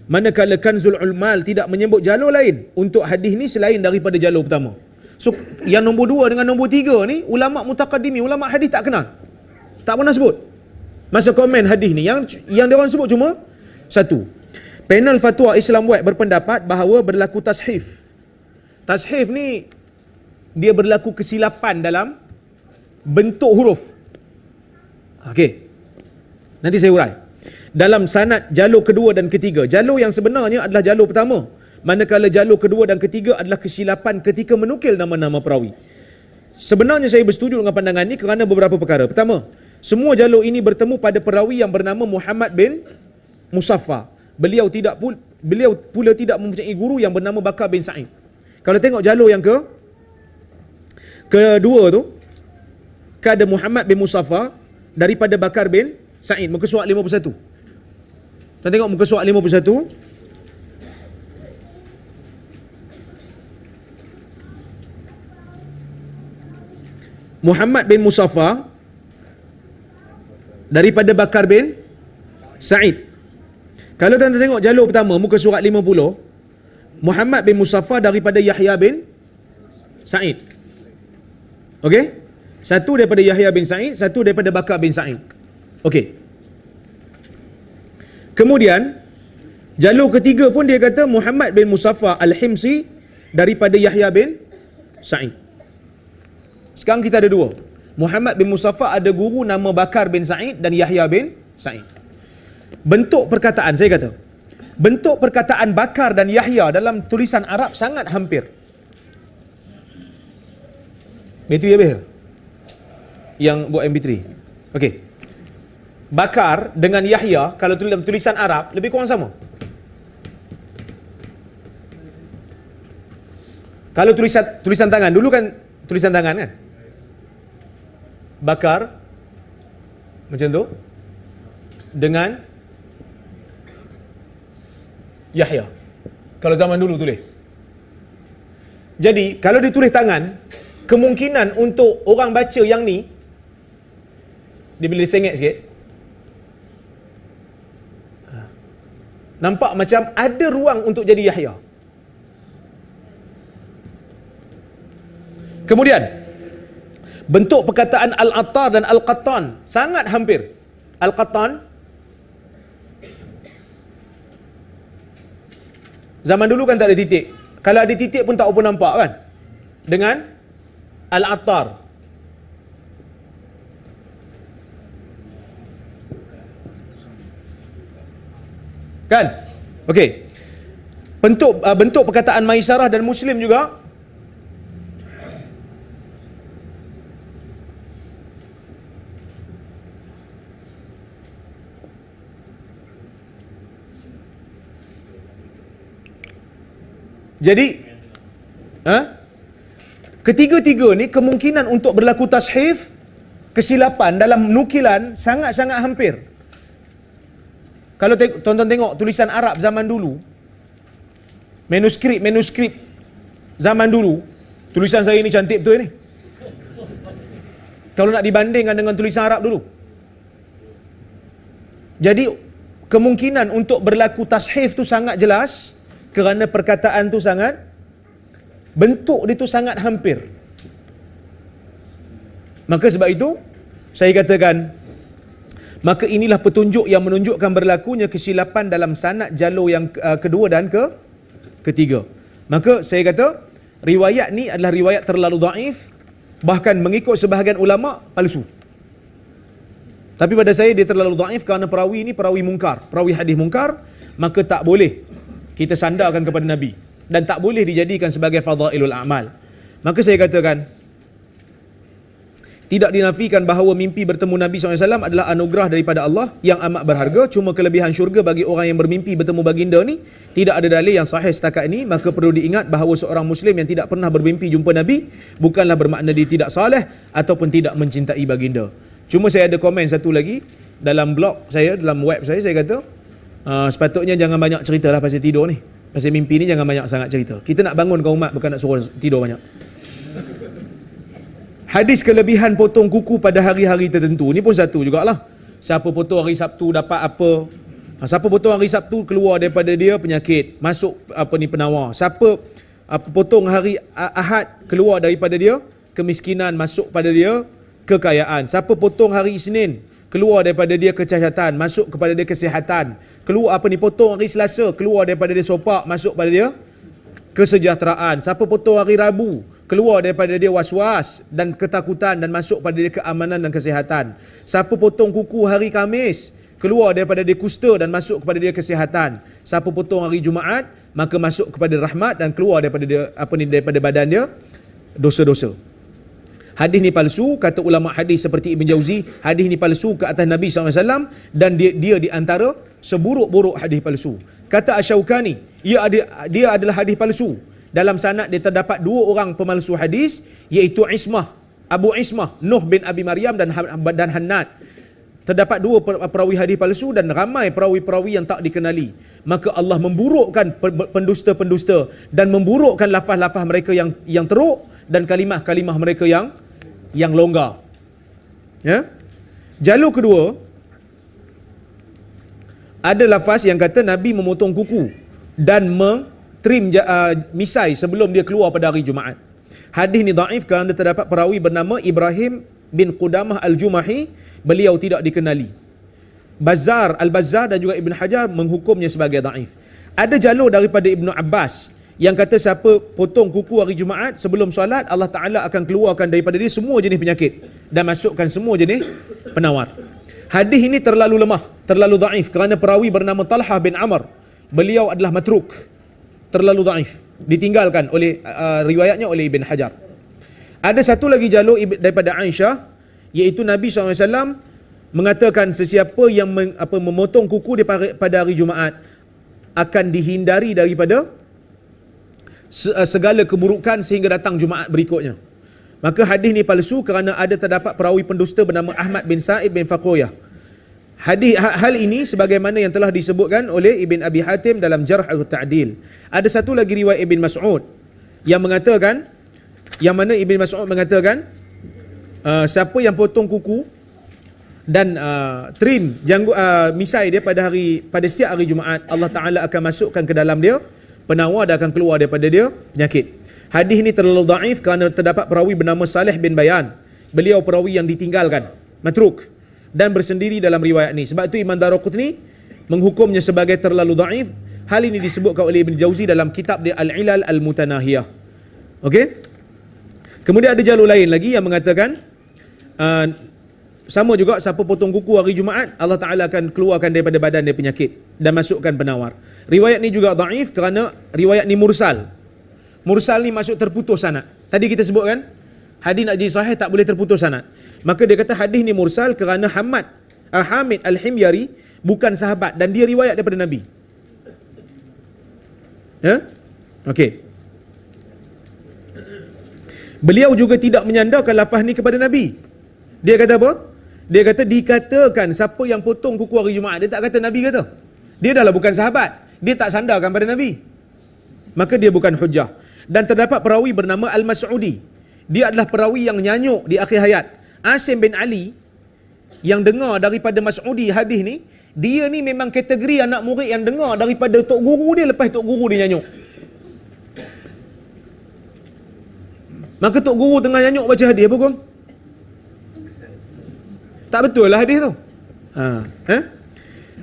manakala kanzul ulmal tidak menyebut jalur lain untuk hadis ini selain daripada jalur pertama so yang nombor dua dengan nombor tiga ni ulama mutaqaddimin ulama hadis tak kenal tak pernah sebut masa komen hadis ni yang yang diorang sebut cuma satu panel fatwa Islam Web berpendapat bahawa berlaku tashif tashif ni dia berlaku kesilapan dalam bentuk huruf Okey. nanti saya urai dalam sanad jalur kedua dan ketiga jalur yang sebenarnya adalah jalur pertama manakala jalur kedua dan ketiga adalah kesilapan ketika menukil nama-nama perawi sebenarnya saya bersetuju dengan pandangan ni kerana beberapa perkara pertama semua jalur ini bertemu pada perawi yang bernama Muhammad bin Musaffa. Beliau tidak pun beliau pula tidak mempunyai guru yang bernama Bakar bin Sa'id. Kalau tengok jalur yang ke kedua tu kada Muhammad bin Musaffa daripada Bakar bin Sa'id muka surat 51. Kita tengok muka surat 51. Muhammad bin Musafa daripada Bakar bin Sa'id kalau tuan tengok jalur pertama muka surat 50 Muhammad bin Musaffa daripada Yahya bin Sa'id ok satu daripada Yahya bin Sa'id satu daripada Bakar bin Sa'id ok kemudian jalur ketiga pun dia kata Muhammad bin Musaffa al-Himsi daripada Yahya bin Sa'id sekarang kita ada dua Muhammad bin Musafa ada guru nama Bakar bin Sa'id dan Yahya bin Sa'id. Bentuk perkataan saya kata. Bentuk perkataan Bakar dan Yahya dalam tulisan Arab sangat hampir. Betul ya be? Yang buat MP3. Okey. Bakar dengan Yahya kalau tulis dalam tulisan Arab lebih kurang sama. Kalau tulisan tulisan tangan dulu kan tulisan tangan kan? bakar macam tu dengan Yahya. Kalau zaman dulu tulis. Jadi, kalau ditulis tangan, kemungkinan untuk orang baca yang ni dia boleh disengit sikit. Nampak macam ada ruang untuk jadi Yahya. Kemudian, bentuk perkataan al-attar dan al-qattan sangat hampir al-qattan zaman dulu kan tak ada titik kalau ada titik pun tak apa nampak kan dengan al-attar kan okey bentuk uh, bentuk perkataan maisarah dan muslim juga Jadi eh? Ketiga-tiga ni kemungkinan untuk berlaku tashif Kesilapan dalam nukilan sangat-sangat hampir Kalau tonton tengok, tengok tulisan Arab zaman dulu Manuskrip-manuskrip zaman dulu Tulisan saya ni cantik betul ni Kalau nak dibandingkan dengan tulisan Arab dulu Jadi kemungkinan untuk berlaku tashif tu sangat jelas Jadi kerana perkataan tu sangat bentuk dia tu sangat hampir maka sebab itu saya katakan maka inilah petunjuk yang menunjukkan berlakunya kesilapan dalam sanad jalur yang uh, kedua dan ke ketiga maka saya kata riwayat ni adalah riwayat terlalu dhaif bahkan mengikut sebahagian ulama palsu tapi pada saya dia terlalu dhaif kerana perawi ni perawi mungkar perawi hadis mungkar maka tak boleh kita sandarkan kepada Nabi dan tak boleh dijadikan sebagai fadailul amal. Maka saya katakan tidak dinafikan bahawa mimpi bertemu Nabi SAW adalah anugerah daripada Allah yang amat berharga. Cuma kelebihan syurga bagi orang yang bermimpi bertemu baginda ni tidak ada dalil yang sahih setakat ini. Maka perlu diingat bahawa seorang Muslim yang tidak pernah bermimpi jumpa Nabi bukanlah bermakna dia tidak salih ataupun tidak mencintai baginda. Cuma saya ada komen satu lagi dalam blog saya, dalam web saya, saya kata uh, sepatutnya jangan banyak cerita lah pasal tidur ni. Pasal mimpi ni jangan banyak sangat cerita. Kita nak bangun kau umat bukan nak suruh tidur banyak. Hadis kelebihan potong kuku pada hari-hari tertentu. Ni pun satu jugalah. Siapa potong hari Sabtu dapat apa. Ah, siapa potong hari Sabtu keluar daripada dia penyakit. Masuk apa ni penawar. Siapa apa, ah, potong hari Ahad keluar daripada dia kemiskinan masuk pada dia kekayaan. Siapa potong hari Isnin keluar daripada dia kecacatan masuk kepada dia kesihatan keluar apa ni potong hari selasa keluar daripada dia sopak masuk pada dia kesejahteraan siapa potong hari rabu keluar daripada dia was-was dan ketakutan dan masuk pada dia keamanan dan kesihatan siapa potong kuku hari kamis keluar daripada dia kusta dan masuk kepada dia kesihatan siapa potong hari jumaat maka masuk kepada rahmat dan keluar daripada dia, apa ni daripada badan dia dosa-dosa hadis ni palsu kata ulama hadis seperti Ibn Jauzi hadis ni palsu ke atas Nabi SAW dan dia, dia di antara seburuk-buruk hadis palsu kata Ashaukani ia ada, dia adalah hadis palsu dalam sanad dia terdapat dua orang pemalsu hadis iaitu Ismah Abu Ismah Nuh bin Abi Maryam dan dan Hannad terdapat dua perawi hadis palsu dan ramai perawi-perawi yang tak dikenali maka Allah memburukkan pendusta-pendusta dan memburukkan lafaz-lafaz mereka yang yang teruk dan kalimah-kalimah mereka yang yang longgar. Ya. Jalur kedua ada lafaz yang kata Nabi memotong kuku dan mengtrim uh, misai sebelum dia keluar pada hari Jumaat. Hadis ni daif kerana terdapat perawi bernama Ibrahim bin Qudamah Al-Jumahi, beliau tidak dikenali. Bazar Al-Bazzar dan juga Ibn Hajar menghukumnya sebagai daif. Ada jalur daripada Ibn Abbas yang kata siapa potong kuku hari Jumaat sebelum solat Allah Taala akan keluarkan daripada dia semua jenis penyakit dan masukkan semua jenis penawar. Hadis ini terlalu lemah, terlalu dhaif kerana perawi bernama Talha bin Amr. Beliau adalah matruk. Terlalu dhaif. Ditinggalkan oleh uh, riwayatnya oleh Ibn Hajar. Ada satu lagi jalur daripada Aisyah iaitu Nabi SAW mengatakan sesiapa yang meng, apa, memotong kuku daripada pada hari Jumaat akan dihindari daripada Eh, segala keburukan sehingga datang Jumaat berikutnya. Maka hadis ni palsu kerana ada terdapat perawi pendusta bernama Ahmad bin Sa'id bin Faqoyah. Hadis ha, hal ini sebagaimana yang telah disebutkan oleh Ibn Abi Hatim dalam Jarh al Ta'adil. Ada satu lagi riwayat Ibn Mas'ud yang mengatakan yang mana Ibn Mas'ud mengatakan uh, siapa yang potong kuku dan uh, trim janggut uh, misai dia pada hari pada setiap hari Jumaat Allah Taala akan masukkan ke dalam dia penawar dia akan keluar daripada dia penyakit. Hadis ini terlalu daif kerana terdapat perawi bernama Saleh bin Bayan. Beliau perawi yang ditinggalkan, matruk dan bersendiri dalam riwayat ini. Sebab itu Imam Daruqutni menghukumnya sebagai terlalu daif. Hal ini disebutkan oleh Ibn Jauzi dalam kitab dia Al-Ilal Al-Mutanahiyah. Okey? Kemudian ada jalur lain lagi yang mengatakan uh, sama juga siapa potong kuku hari Jumaat Allah Taala akan keluarkan daripada badan dia penyakit dan masukkan penawar. Riwayat ni juga dhaif kerana riwayat ni mursal. Mursal ni masuk terputus sanad. Tadi kita sebut kan hadis nak jadi sahih tak boleh terputus sanad. Maka dia kata hadis ni mursal kerana Hamad Al ah, Hamid Al Himyari bukan sahabat dan dia riwayat daripada Nabi. Ya? Okey. Beliau juga tidak menyandarkan lafaz ni kepada Nabi. Dia kata apa? Dia kata dikatakan siapa yang potong kuku hari Jumaat. Dia tak kata Nabi kata. Dia dah lah bukan sahabat. Dia tak sandarkan pada Nabi. Maka dia bukan hujah. Dan terdapat perawi bernama Al-Mas'udi. Dia adalah perawi yang nyanyuk di akhir hayat. Asim bin Ali yang dengar daripada Mas'udi hadis ni, dia ni memang kategori anak murid yang dengar daripada tok guru dia lepas tok guru dia nyanyuk. Maka tok guru tengah nyanyuk baca hadis apa kau? Tak betul lah hadis tu. Ha. Eh?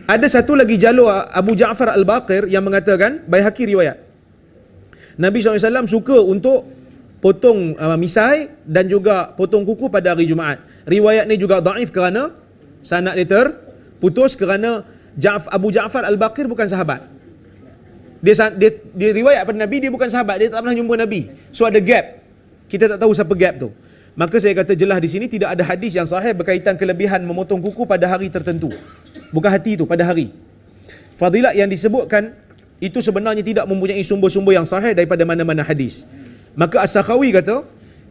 Ada satu lagi jalur Abu Ja'far Al-Baqir yang mengatakan Bayhaqi riwayat. Nabi SAW suka untuk potong uh, misai dan juga potong kuku pada hari Jumaat. Riwayat ni juga daif kerana sanad dia putus kerana Ja'f, Abu Ja'far Al-Baqir bukan sahabat. Dia, dia, dia riwayat pada Nabi, dia bukan sahabat. Dia tak pernah jumpa Nabi. So ada gap. Kita tak tahu siapa gap tu. Maka saya kata jelas di sini tidak ada hadis yang sahih berkaitan kelebihan memotong kuku pada hari tertentu. Bukan hati itu, pada hari. Fadilat yang disebutkan itu sebenarnya tidak mempunyai sumber-sumber yang sahih daripada mana-mana hadis. Maka As-Sakhawi kata,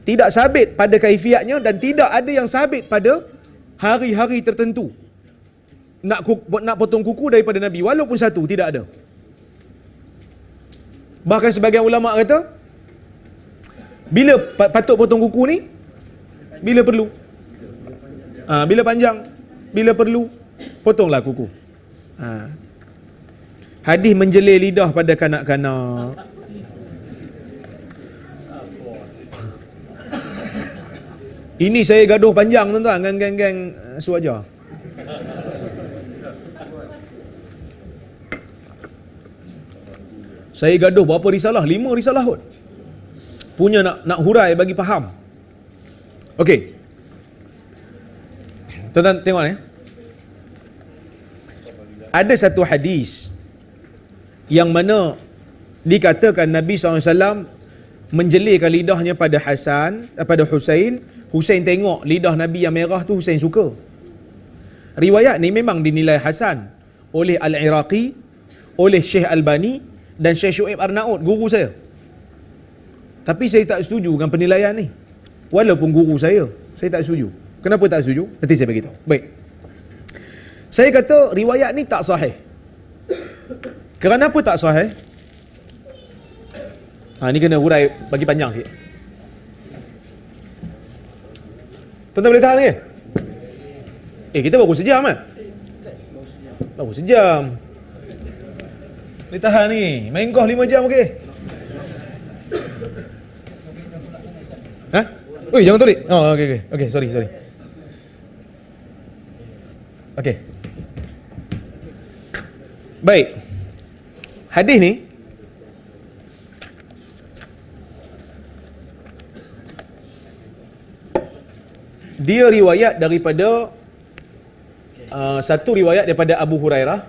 tidak sabit pada kaifiatnya dan tidak ada yang sabit pada hari-hari tertentu. Nak, kuku, nak potong kuku daripada Nabi, walaupun satu, tidak ada. Bahkan sebagian ulama kata, bila patut potong kuku ni, bila perlu ha, bila panjang bila perlu potonglah kuku ha. hadis menjelir lidah pada kanak-kanak ini saya gaduh panjang tuan-tuan geng-geng suaja saya gaduh berapa risalah lima risalah kot punya nak nak hurai bagi faham Okey. tuan tengok ni. Eh. Ada satu hadis yang mana dikatakan Nabi SAW menjelirkan lidahnya pada Hasan, eh, pada Husain. Husain tengok lidah Nabi yang merah tu Husain suka. Riwayat ni memang dinilai Hasan oleh Al-Iraqi, oleh Syekh Albani dan Syekh Shu'ib Arnaud, guru saya. Tapi saya tak setuju dengan penilaian ni walaupun guru saya saya tak setuju kenapa tak setuju nanti saya beritahu baik saya kata riwayat ni tak sahih kenapa tak sahih ha, ni kena urai bagi panjang sikit tuan-tuan boleh tahan ni eh kita baru sejam kan baru sejam boleh tahan ni main kau lima jam okey Huh? Ui, jangan tolik. Oh, okey okey. Okey, sorry, sorry. Okey. Baik. Hadis ni dia riwayat daripada uh, satu riwayat daripada Abu Hurairah.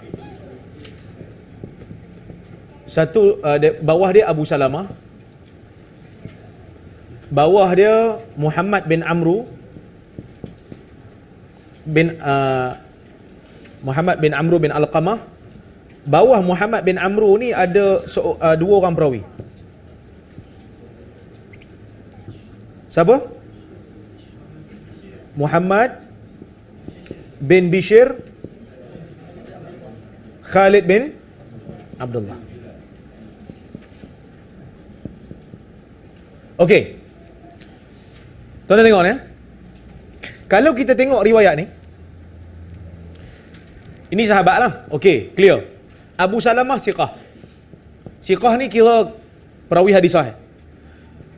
Satu uh, bawah dia Abu Salamah bawah dia Muhammad bin Amru bin uh, Muhammad bin Amru bin Al-Qamah bawah Muhammad bin Amru ni ada so, uh, dua orang perawi siapa Muhammad bin Bishir Khalid bin Abdullah Okey Tuan-tuan tengok ni. Eh. Kalau kita tengok riwayat ni. Ini sahabat lah. Okay, clear. Abu Salamah siqah. Siqah ni kira perawi hadisah. sahih.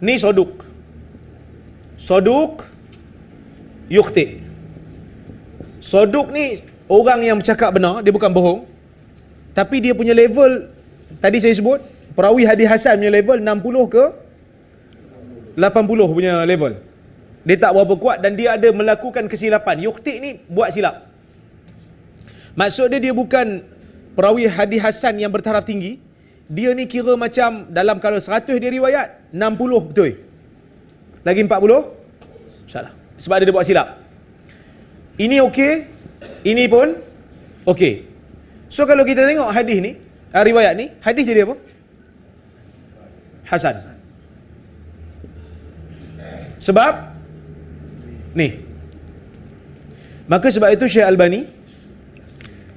Ni soduk. Soduk yukti. Soduk ni orang yang bercakap benar, dia bukan bohong. Tapi dia punya level tadi saya sebut perawi hadis Hasan punya level 60 ke 80 punya level dia tak berapa kuat dan dia ada melakukan kesilapan yuktik ni buat silap maksud dia dia bukan perawi hadis hasan yang bertaraf tinggi dia ni kira macam dalam kalau 100 dia riwayat 60 betul lagi 40 salah sebab dia, dia buat silap ini okey ini pun okey so kalau kita tengok hadis ni ah, riwayat ni hadis jadi apa hasan sebab Ni. Maka sebab itu Syekh Albani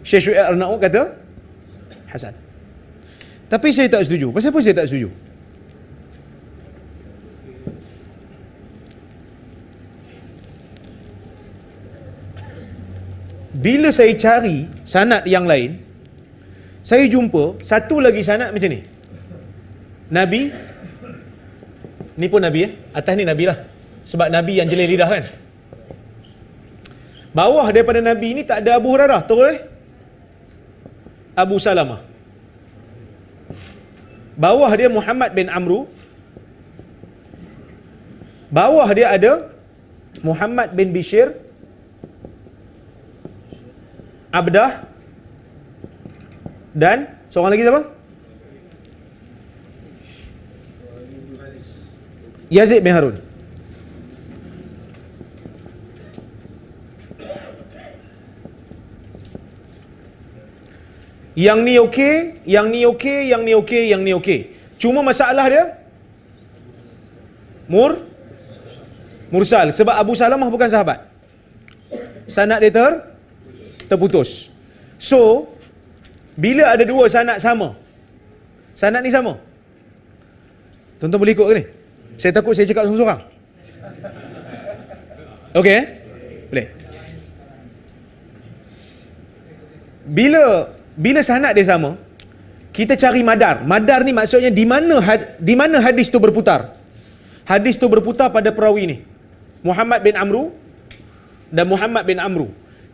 Syekh Syu'ib Arnaud kata Hasan. Tapi saya tak setuju. Pasal apa saya tak setuju? Bila saya cari sanad yang lain, saya jumpa satu lagi sanad macam ni. Nabi ni pun Nabi ya. Eh? Atas ni Nabi lah. Sebab Nabi yang jeli lidah kan. Bawah daripada Nabi ni tak ada Abu Hurairah. tahu eh? Terus Abu Salamah. Bawah dia Muhammad bin Amru. Bawah dia ada Muhammad bin Bishir. Abdah. Dan seorang lagi siapa? Yazid bin Harun. Yang ni okey, yang ni okey, yang ni okey, yang ni okey. Cuma masalah dia Mur Mursal sebab Abu Salamah bukan sahabat. Sanad dia ter terputus. So bila ada dua sanad sama. Sanad ni sama. Tonton boleh ikut ke ni? Saya takut saya cakap seorang-seorang. Okey? Eh? Boleh. Bila bila sanad dia sama kita cari madar madar ni maksudnya di mana di mana hadis tu berputar hadis tu berputar pada perawi ni Muhammad bin Amru dan Muhammad bin Amru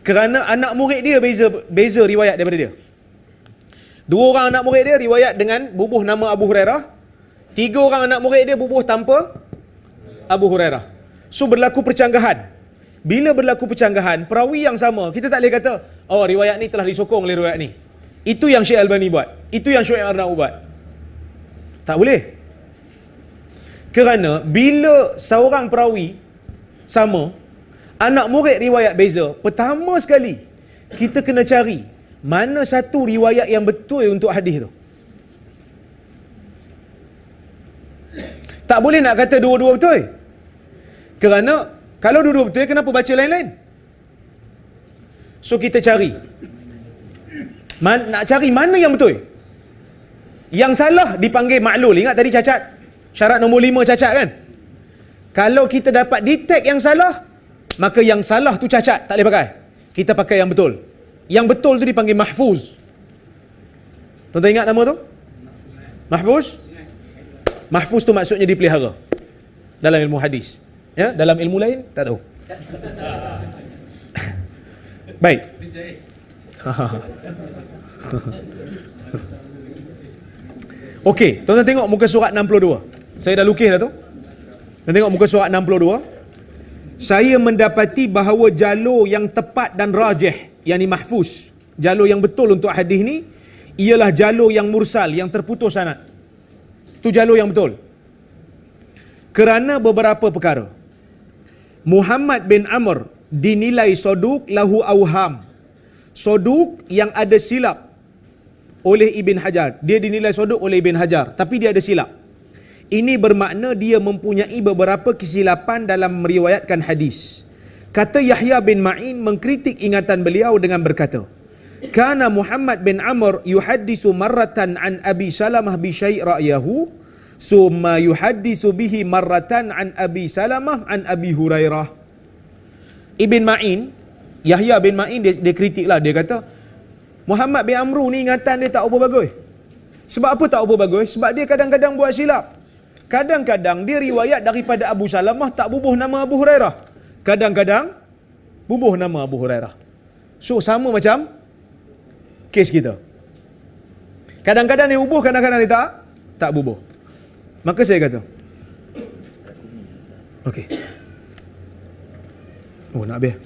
kerana anak murid dia beza beza riwayat daripada dia dua orang anak murid dia riwayat dengan bubuh nama Abu Hurairah tiga orang anak murid dia bubuh tanpa Abu Hurairah so berlaku percanggahan bila berlaku percanggahan perawi yang sama kita tak boleh kata oh riwayat ni telah disokong oleh riwayat ni itu yang Syekh Albani buat. Itu yang Syekh Arnau buat. Tak boleh. Kerana bila seorang perawi sama, anak murid riwayat beza, pertama sekali kita kena cari mana satu riwayat yang betul untuk hadis tu. Tak boleh nak kata dua-dua betul. Kerana kalau dua-dua betul, kenapa baca lain-lain? So kita cari. Man, nak cari mana yang betul yang salah dipanggil maklul ingat tadi cacat syarat nombor lima cacat kan kalau kita dapat detect yang salah maka yang salah tu cacat tak boleh pakai kita pakai yang betul yang betul tu dipanggil mahfuz tuan-tuan ingat nama tu mahfuz mahfuz tu maksudnya dipelihara dalam ilmu hadis ya dalam ilmu lain tak tahu baik Okey, tuan-tuan tengok muka surat 62. Saya dah lukis dah tu. Tuan tengok muka surat 62. Saya mendapati bahawa jalur yang tepat dan rajih, yang ni mahfuz, jalur yang betul untuk hadis ni, ialah jalur yang mursal, yang terputus sanat. Tu jalur yang betul. Kerana beberapa perkara. Muhammad bin Amr dinilai soduk lahu awham soduk yang ada silap oleh Ibn Hajar. Dia dinilai soduk oleh Ibn Hajar. Tapi dia ada silap. Ini bermakna dia mempunyai beberapa kesilapan dalam meriwayatkan hadis. Kata Yahya bin Ma'in mengkritik ingatan beliau dengan berkata, Kana Muhammad bin Amr yuhadisu marratan an Abi Salamah bi syai' ra'yahu, suma yuhadisu bihi marratan an Abi Salamah an Abi Hurairah. Ibn Ma'in Yahya bin Ma'in dia, dia kritik lah dia kata Muhammad bin Amru ni ingatan dia tak apa bagus sebab apa tak apa bagus sebab dia kadang-kadang buat silap kadang-kadang dia riwayat daripada Abu Salamah tak bubuh nama Abu Hurairah kadang-kadang bubuh nama Abu Hurairah so sama macam kes kita kadang-kadang dia bubuh kadang-kadang dia tak tak bubuh maka saya kata okey Oh nak habis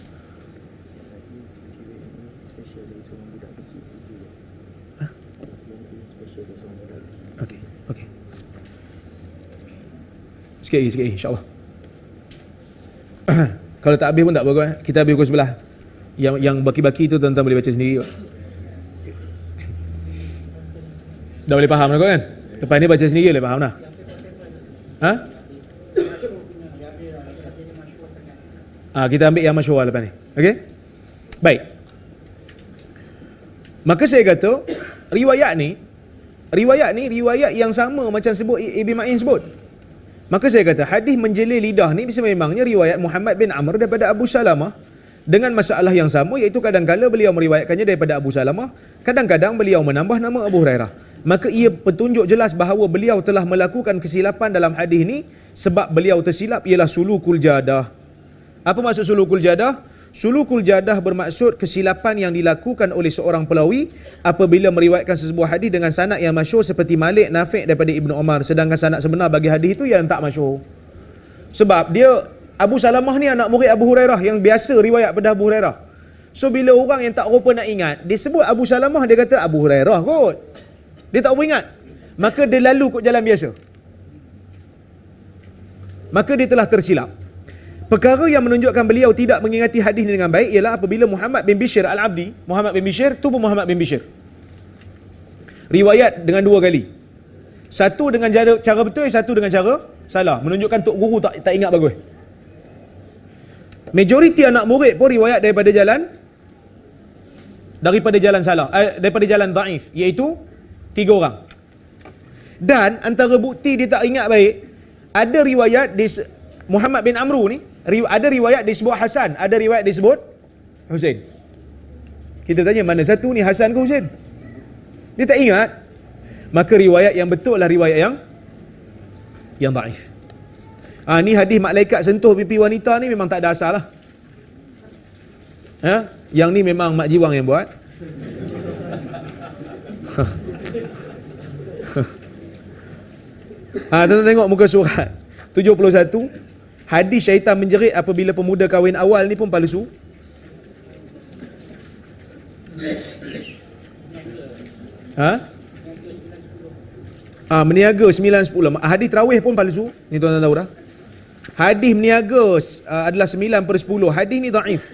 Sikit lagi, sikit lagi, insyaAllah. Kalau tak habis pun tak apa kan? Kita habis pukul sebelah. Yang yang baki-baki itu tuan-tuan boleh baca sendiri. dah boleh faham lah kan? Lepas ini baca sendiri boleh faham lah. Ha? Ah, kita ambil yang masyurah lepas ni. Okay? Baik. Maka saya kata, riwayat ni, riwayat ni riwayat yang sama macam sebut Ibn Ma'in sebut. Maka saya kata hadis menjelir lidah ni memangnya riwayat Muhammad bin Amr daripada Abu Salamah dengan masalah yang sama iaitu kadang-kadang beliau meriwayatkannya daripada Abu Salamah, kadang-kadang beliau menambah nama Abu Hurairah. Maka ia petunjuk jelas bahawa beliau telah melakukan kesilapan dalam hadis ini sebab beliau tersilap ialah sulukul jadah. Apa maksud sulukul jadah? Sulukul jadah bermaksud kesilapan yang dilakukan oleh seorang pelawi apabila meriwayatkan sebuah hadis dengan sanad yang masyhur seperti Malik Nafi' daripada Ibnu Umar sedangkan sanad sebenar bagi hadis itu yang tak masyhur. Sebab dia Abu Salamah ni anak murid Abu Hurairah yang biasa riwayat pada Abu Hurairah. So bila orang yang tak rupa nak ingat, dia sebut Abu Salamah dia kata Abu Hurairah kot. Dia tak ingat. Maka dia lalu kot jalan biasa. Maka dia telah tersilap. Perkara yang menunjukkan beliau tidak mengingati hadis dengan baik ialah apabila Muhammad bin Bishr Al-Abdi, Muhammad bin Bishr tu pun Muhammad bin Bishr. Riwayat dengan dua kali. Satu dengan cara, cara betul, satu dengan cara salah. Menunjukkan tok guru tak tak ingat bagus. Majoriti anak murid pun riwayat daripada jalan daripada jalan salah, eh, daripada jalan daif, iaitu tiga orang. Dan antara bukti dia tak ingat baik, ada riwayat di Muhammad bin Amru ni ada riwayat disebut Hasan, ada riwayat disebut Husain. Kita tanya mana satu ni Hasan ke Husain? Dia tak ingat. Maka riwayat yang betul lah riwayat yang yang daif. Ah ha, ni hadis malaikat sentuh pipi wanita ni memang tak ada asal lah. Ha? Yang ni memang Mak Jiwang yang buat. Ha. Ha. Ha, tengok muka surat 71 Hadis syaitan menjerit apabila pemuda kahwin awal ni pun palsu. Ha? Ha, meniaga 9 10. Hadis terawih pun palsu. Ni tuan-tuan tahu dah. Hadis meniaga uh, adalah 9 per 10. Hadis ni daif.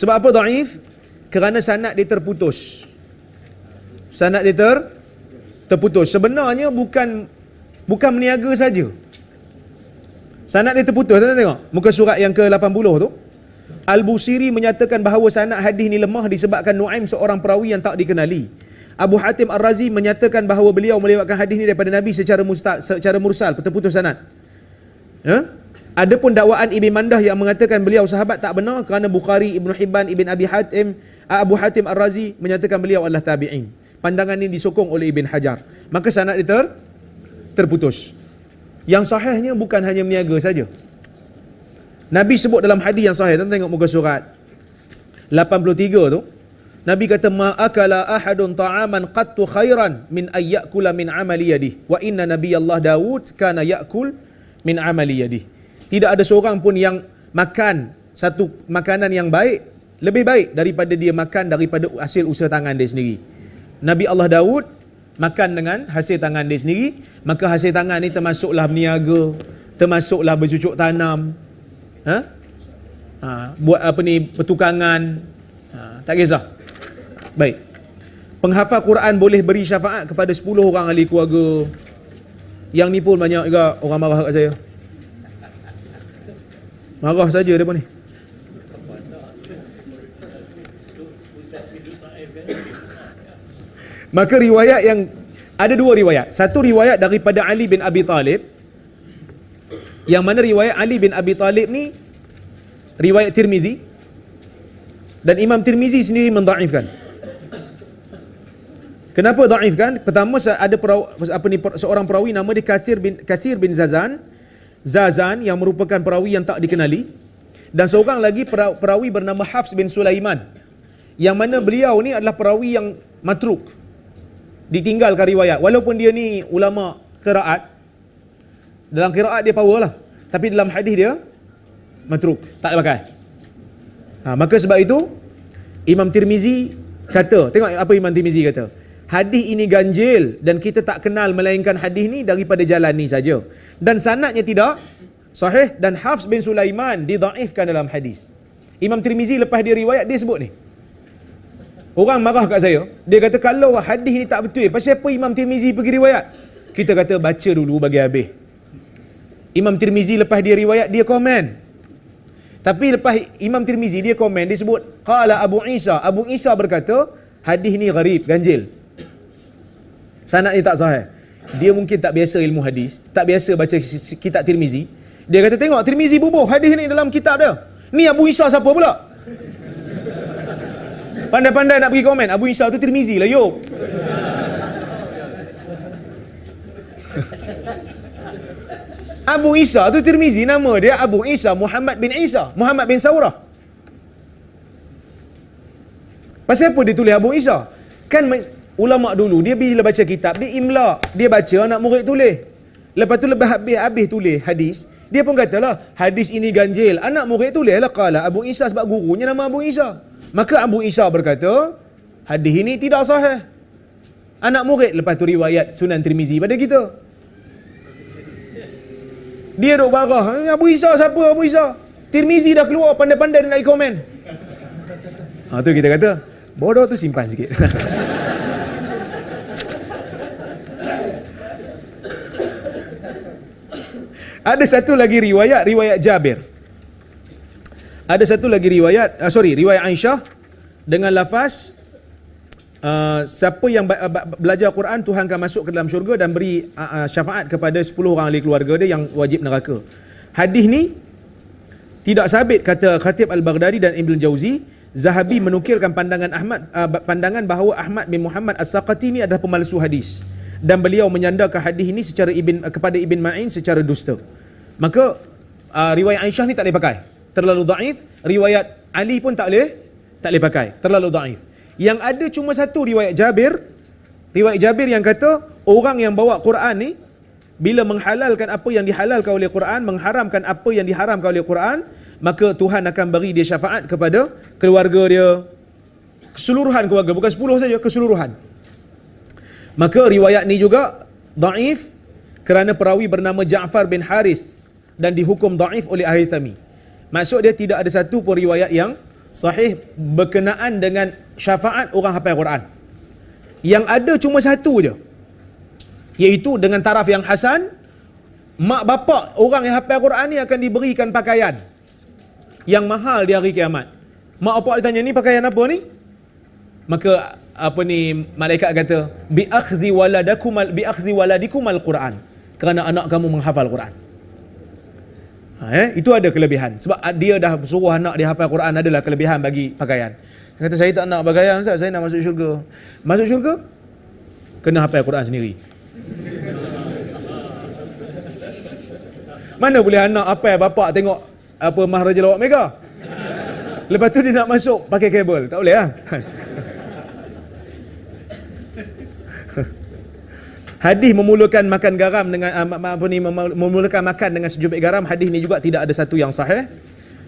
Sebab apa daif? Kerana sanad dia terputus. Sanad dia ter terputus. Sebenarnya bukan bukan meniaga saja. Sanad dia terputus, tengok, tengok. Muka surat yang ke-80 tu. Al-Busiri menyatakan bahawa sanad hadis ni lemah disebabkan Nu'aim seorang perawi yang tak dikenali. Abu Hatim Ar-Razi menyatakan bahawa beliau melewatkan hadis ni daripada Nabi secara musta, secara mursal, terputus sanad. Ya? Adapun dakwaan Ibn Mandah yang mengatakan beliau sahabat tak benar kerana Bukhari, Ibnu Hibban, Ibn Abi Hatim, Abu Hatim Ar-Razi menyatakan beliau adalah tabi'in. Pandangan ini disokong oleh Ibn Hajar. Maka sanad dia ter, terputus. Yang sahihnya bukan hanya meniaga saja. Nabi sebut dalam hadis yang sahih, tengok, tengok muka surat 83 tu. Nabi kata ma akala ahadun ta'aman qattu khairan min ayyakula min amali yadih. Wa inna Nabi Allah Daud kana yakul min amali yadih. Tidak ada seorang pun yang makan satu makanan yang baik lebih baik daripada dia makan daripada hasil usaha tangan dia sendiri. Nabi Allah Daud makan dengan hasil tangan dia sendiri maka hasil tangan ni termasuklah berniaga termasuklah bercucuk tanam ha? ha buat apa ni pertukangan ha, tak kisah baik penghafal Quran boleh beri syafaat kepada 10 orang ahli keluarga yang ni pun banyak juga orang marah kat saya marah saja depa ni Maka riwayat yang ada dua riwayat. Satu riwayat daripada Ali bin Abi Talib yang mana riwayat Ali bin Abi Talib ni riwayat Tirmizi dan Imam Tirmizi sendiri mendaifkan. Kenapa daifkan? Pertama ada perawi, apa ni seorang perawi nama dia Kasir bin Kasir bin Zazan. Zazan yang merupakan perawi yang tak dikenali dan seorang lagi perawi bernama Hafs bin Sulaiman yang mana beliau ni adalah perawi yang matruk ditinggalkan riwayat walaupun dia ni ulama qiraat dalam qiraat dia power lah tapi dalam hadis dia matruk tak ada pakai ha, maka sebab itu Imam Tirmizi kata tengok apa Imam Tirmizi kata hadis ini ganjil dan kita tak kenal melainkan hadis ni daripada jalan ni saja dan sanatnya tidak sahih dan Hafs bin Sulaiman didaifkan dalam hadis Imam Tirmizi lepas dia riwayat dia sebut ni Orang marah kat saya. Dia kata kalau hadis ni tak betul, pasal apa Imam Tirmizi pergi riwayat? Kita kata baca dulu bagi habis. Imam Tirmizi lepas dia riwayat dia komen. Tapi lepas Imam Tirmizi dia komen dia sebut qala Abu Isa, Abu Isa berkata hadis ni gharib, ganjil. Sanad ni tak sahih. Dia mungkin tak biasa ilmu hadis, tak biasa baca kitab Tirmizi. Dia kata tengok Tirmizi bubuh hadis ni dalam kitab dia. Ni Abu Isa siapa pula? Pandai-pandai nak pergi komen Abu Isa tu Tirmizi lah yo Abu Isa tu Tirmizi nama dia Abu Isa Muhammad bin Isa Muhammad bin Saurah Pasal apa dia tulis Abu Isa? Kan ulama dulu dia bila baca kitab dia imla, dia baca anak murid tulis. Lepas tu lepas habis habis tulis hadis, dia pun katalah hadis ini ganjil. Anak murid tulislah qala Abu Isa sebab gurunya nama Abu Isa. Maka Abu Isa berkata, hadis ini tidak sahih. Anak murid lepas tu riwayat Sunan Tirmizi pada kita. Dia duk barah, eh, Abu Isa siapa Abu Isa? Tirmizi dah keluar pandai-pandai nak komen. Ha tu kita kata, bodoh tu simpan sikit. Ada satu lagi riwayat, riwayat Jabir. Ada satu lagi riwayat, uh, sorry, riwayat Aisyah dengan lafaz uh, siapa yang belajar Quran Tuhan akan masuk ke dalam syurga dan beri uh, uh, syafaat kepada 10 orang ahli keluarga dia yang wajib neraka. Hadis ni tidak sabit kata Khatib Al-Baghdadi dan Ibn Jauzi Zahabi menukilkan pandangan Ahmad uh, pandangan bahawa Ahmad bin Muhammad As-Saqati ini adalah pemalsu hadis dan beliau menyandarkan hadis ini secara ibn, uh, kepada Ibn Ma'in secara dusta. Maka uh, riwayat Aisyah ni tak boleh pakai terlalu daif riwayat Ali pun tak boleh tak boleh pakai terlalu daif yang ada cuma satu riwayat Jabir riwayat Jabir yang kata orang yang bawa Quran ni bila menghalalkan apa yang dihalalkan oleh Quran mengharamkan apa yang diharamkan oleh Quran maka Tuhan akan beri dia syafaat kepada keluarga dia keseluruhan keluarga bukan 10 saja keseluruhan maka riwayat ni juga daif kerana perawi bernama Ja'far bin Haris dan dihukum daif oleh Ahithami. Thami Maksud dia tidak ada satu pun riwayat yang sahih berkenaan dengan syafaat orang hafal Quran. Yang ada cuma satu je. Iaitu dengan taraf yang hasan, mak bapak orang yang hafal Quran ni akan diberikan pakaian yang mahal di hari kiamat. Mak bapak tanya ni pakaian apa ni? Maka apa ni malaikat kata bi akhzi waladakum bi akhzi waladikum al-Quran kerana anak kamu menghafal Quran. Ha, eh? Itu ada kelebihan. Sebab ah, dia dah suruh anak dia hafal Quran adalah kelebihan bagi pakaian. Dia kata, saya tak nak pakaian, Saya nak masuk syurga. Masuk syurga? Kena hafal Quran sendiri. Mana boleh anak hafal bapak tengok apa Maharaja Lawak Mega? Lepas tu dia nak masuk pakai kabel. Tak boleh lah. Hadis memulakan makan garam dengan uh, apa ni memulakan makan dengan sejubit garam. Hadis ni juga tidak ada satu yang sahih.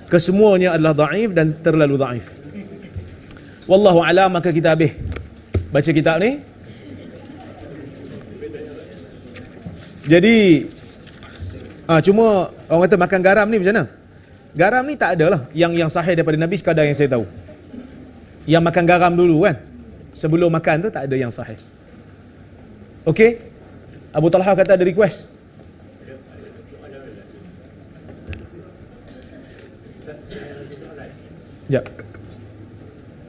Kesemuanya adalah dhaif dan terlalu dhaif. Wallahu alam maka kita habis. Baca kitab ni. Jadi uh, cuma orang kata makan garam ni macam mana? Garam ni tak ada lah yang yang sahih daripada Nabi sekadar yang saya tahu. Yang makan garam dulu kan. Sebelum makan tu tak ada yang sahih. Okey? Abu Talha kata ada request. Ya.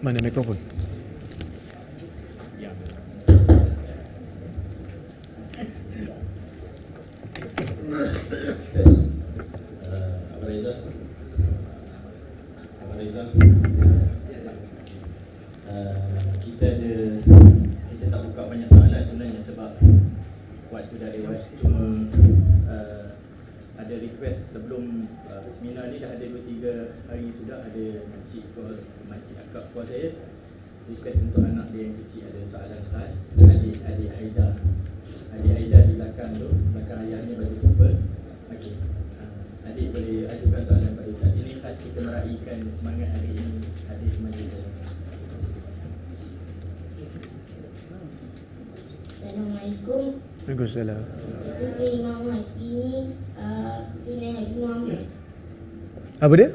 Mana mikrofon? Ya. dari cuma uh, ada request sebelum uh, seminar ni dah ada 2 3 hari sudah ada makcik call makcik akak kuasa saya request untuk anak dia yang kecil ada soalan khas adik adik Aida adik Aida di belakang tu belakang ayahnya baju kumpul Okay, uh, adik boleh ajukan soalan pada saat ini khas kita meraihkan semangat hari ini adik majlis saya Waalaikumsalam. Uh, Apa dia?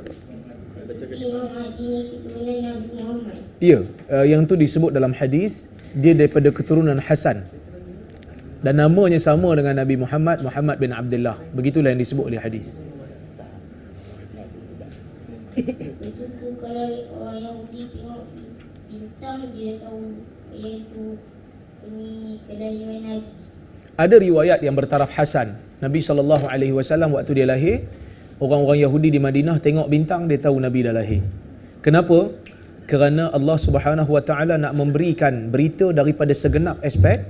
Ya, uh, yang tu disebut dalam hadis dia daripada keturunan Hasan. Dan namanya sama dengan Nabi Muhammad, Muhammad bin Abdullah. Begitulah yang disebut oleh hadis. Jika kalau orang di tengok bintang, dia tahu iaitu ini kedai Nabi ada riwayat yang bertaraf hasan Nabi sallallahu alaihi wasallam waktu dia lahir orang-orang Yahudi di Madinah tengok bintang dia tahu Nabi dah lahir kenapa kerana Allah Subhanahu wa taala nak memberikan berita daripada segenap aspek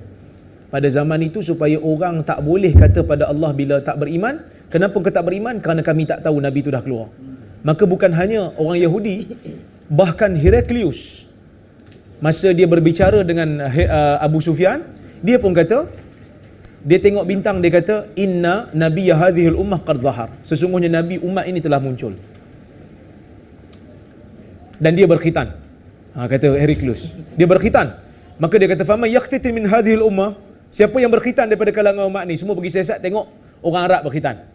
pada zaman itu supaya orang tak boleh kata pada Allah bila tak beriman kenapa kau tak beriman kerana kami tak tahu Nabi itu dah keluar maka bukan hanya orang Yahudi bahkan Heraklius masa dia berbicara dengan uh, Abu Sufyan dia pun kata dia tengok bintang dia kata inna nabiyya hadhil ummah qad zahar sesungguhnya nabi umat ini telah muncul dan dia berkhitan ha, kata Heraclius dia berkhitan maka dia kata fama yaqtitin min hadhil ummah siapa yang berkhitan daripada kalangan umat ni semua pergi sesat tengok orang Arab berkhitan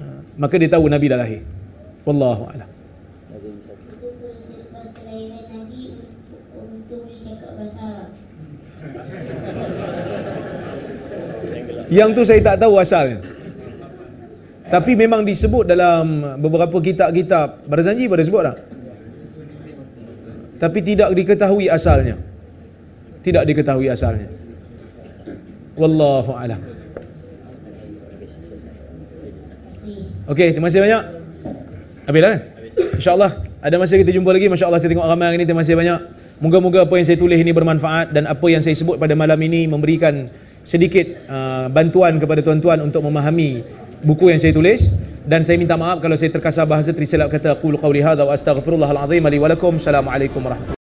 ha, maka dia tahu nabi dah lahir wallahu alam Yang tu saya tak tahu asalnya, Tapi memang disebut dalam beberapa kitab-kitab. Barzanji pada sebut tak? Tapi tidak diketahui asalnya. Tidak diketahui asalnya. Wallahu a'lam. Okey, terima kasih banyak. Habis kan? InsyaAllah. Ada masa kita jumpa lagi. MasyaAllah saya tengok ramai hari ini. Terima kasih banyak. Moga-moga apa yang saya tulis ini bermanfaat. Dan apa yang saya sebut pada malam ini memberikan sedikit uh, bantuan kepada tuan-tuan untuk memahami buku yang saya tulis dan saya minta maaf kalau saya terkasar bahasa tersilap kata qul qawli hadha wa astaghfirullahal azim li wa lakum assalamu warahmatullahi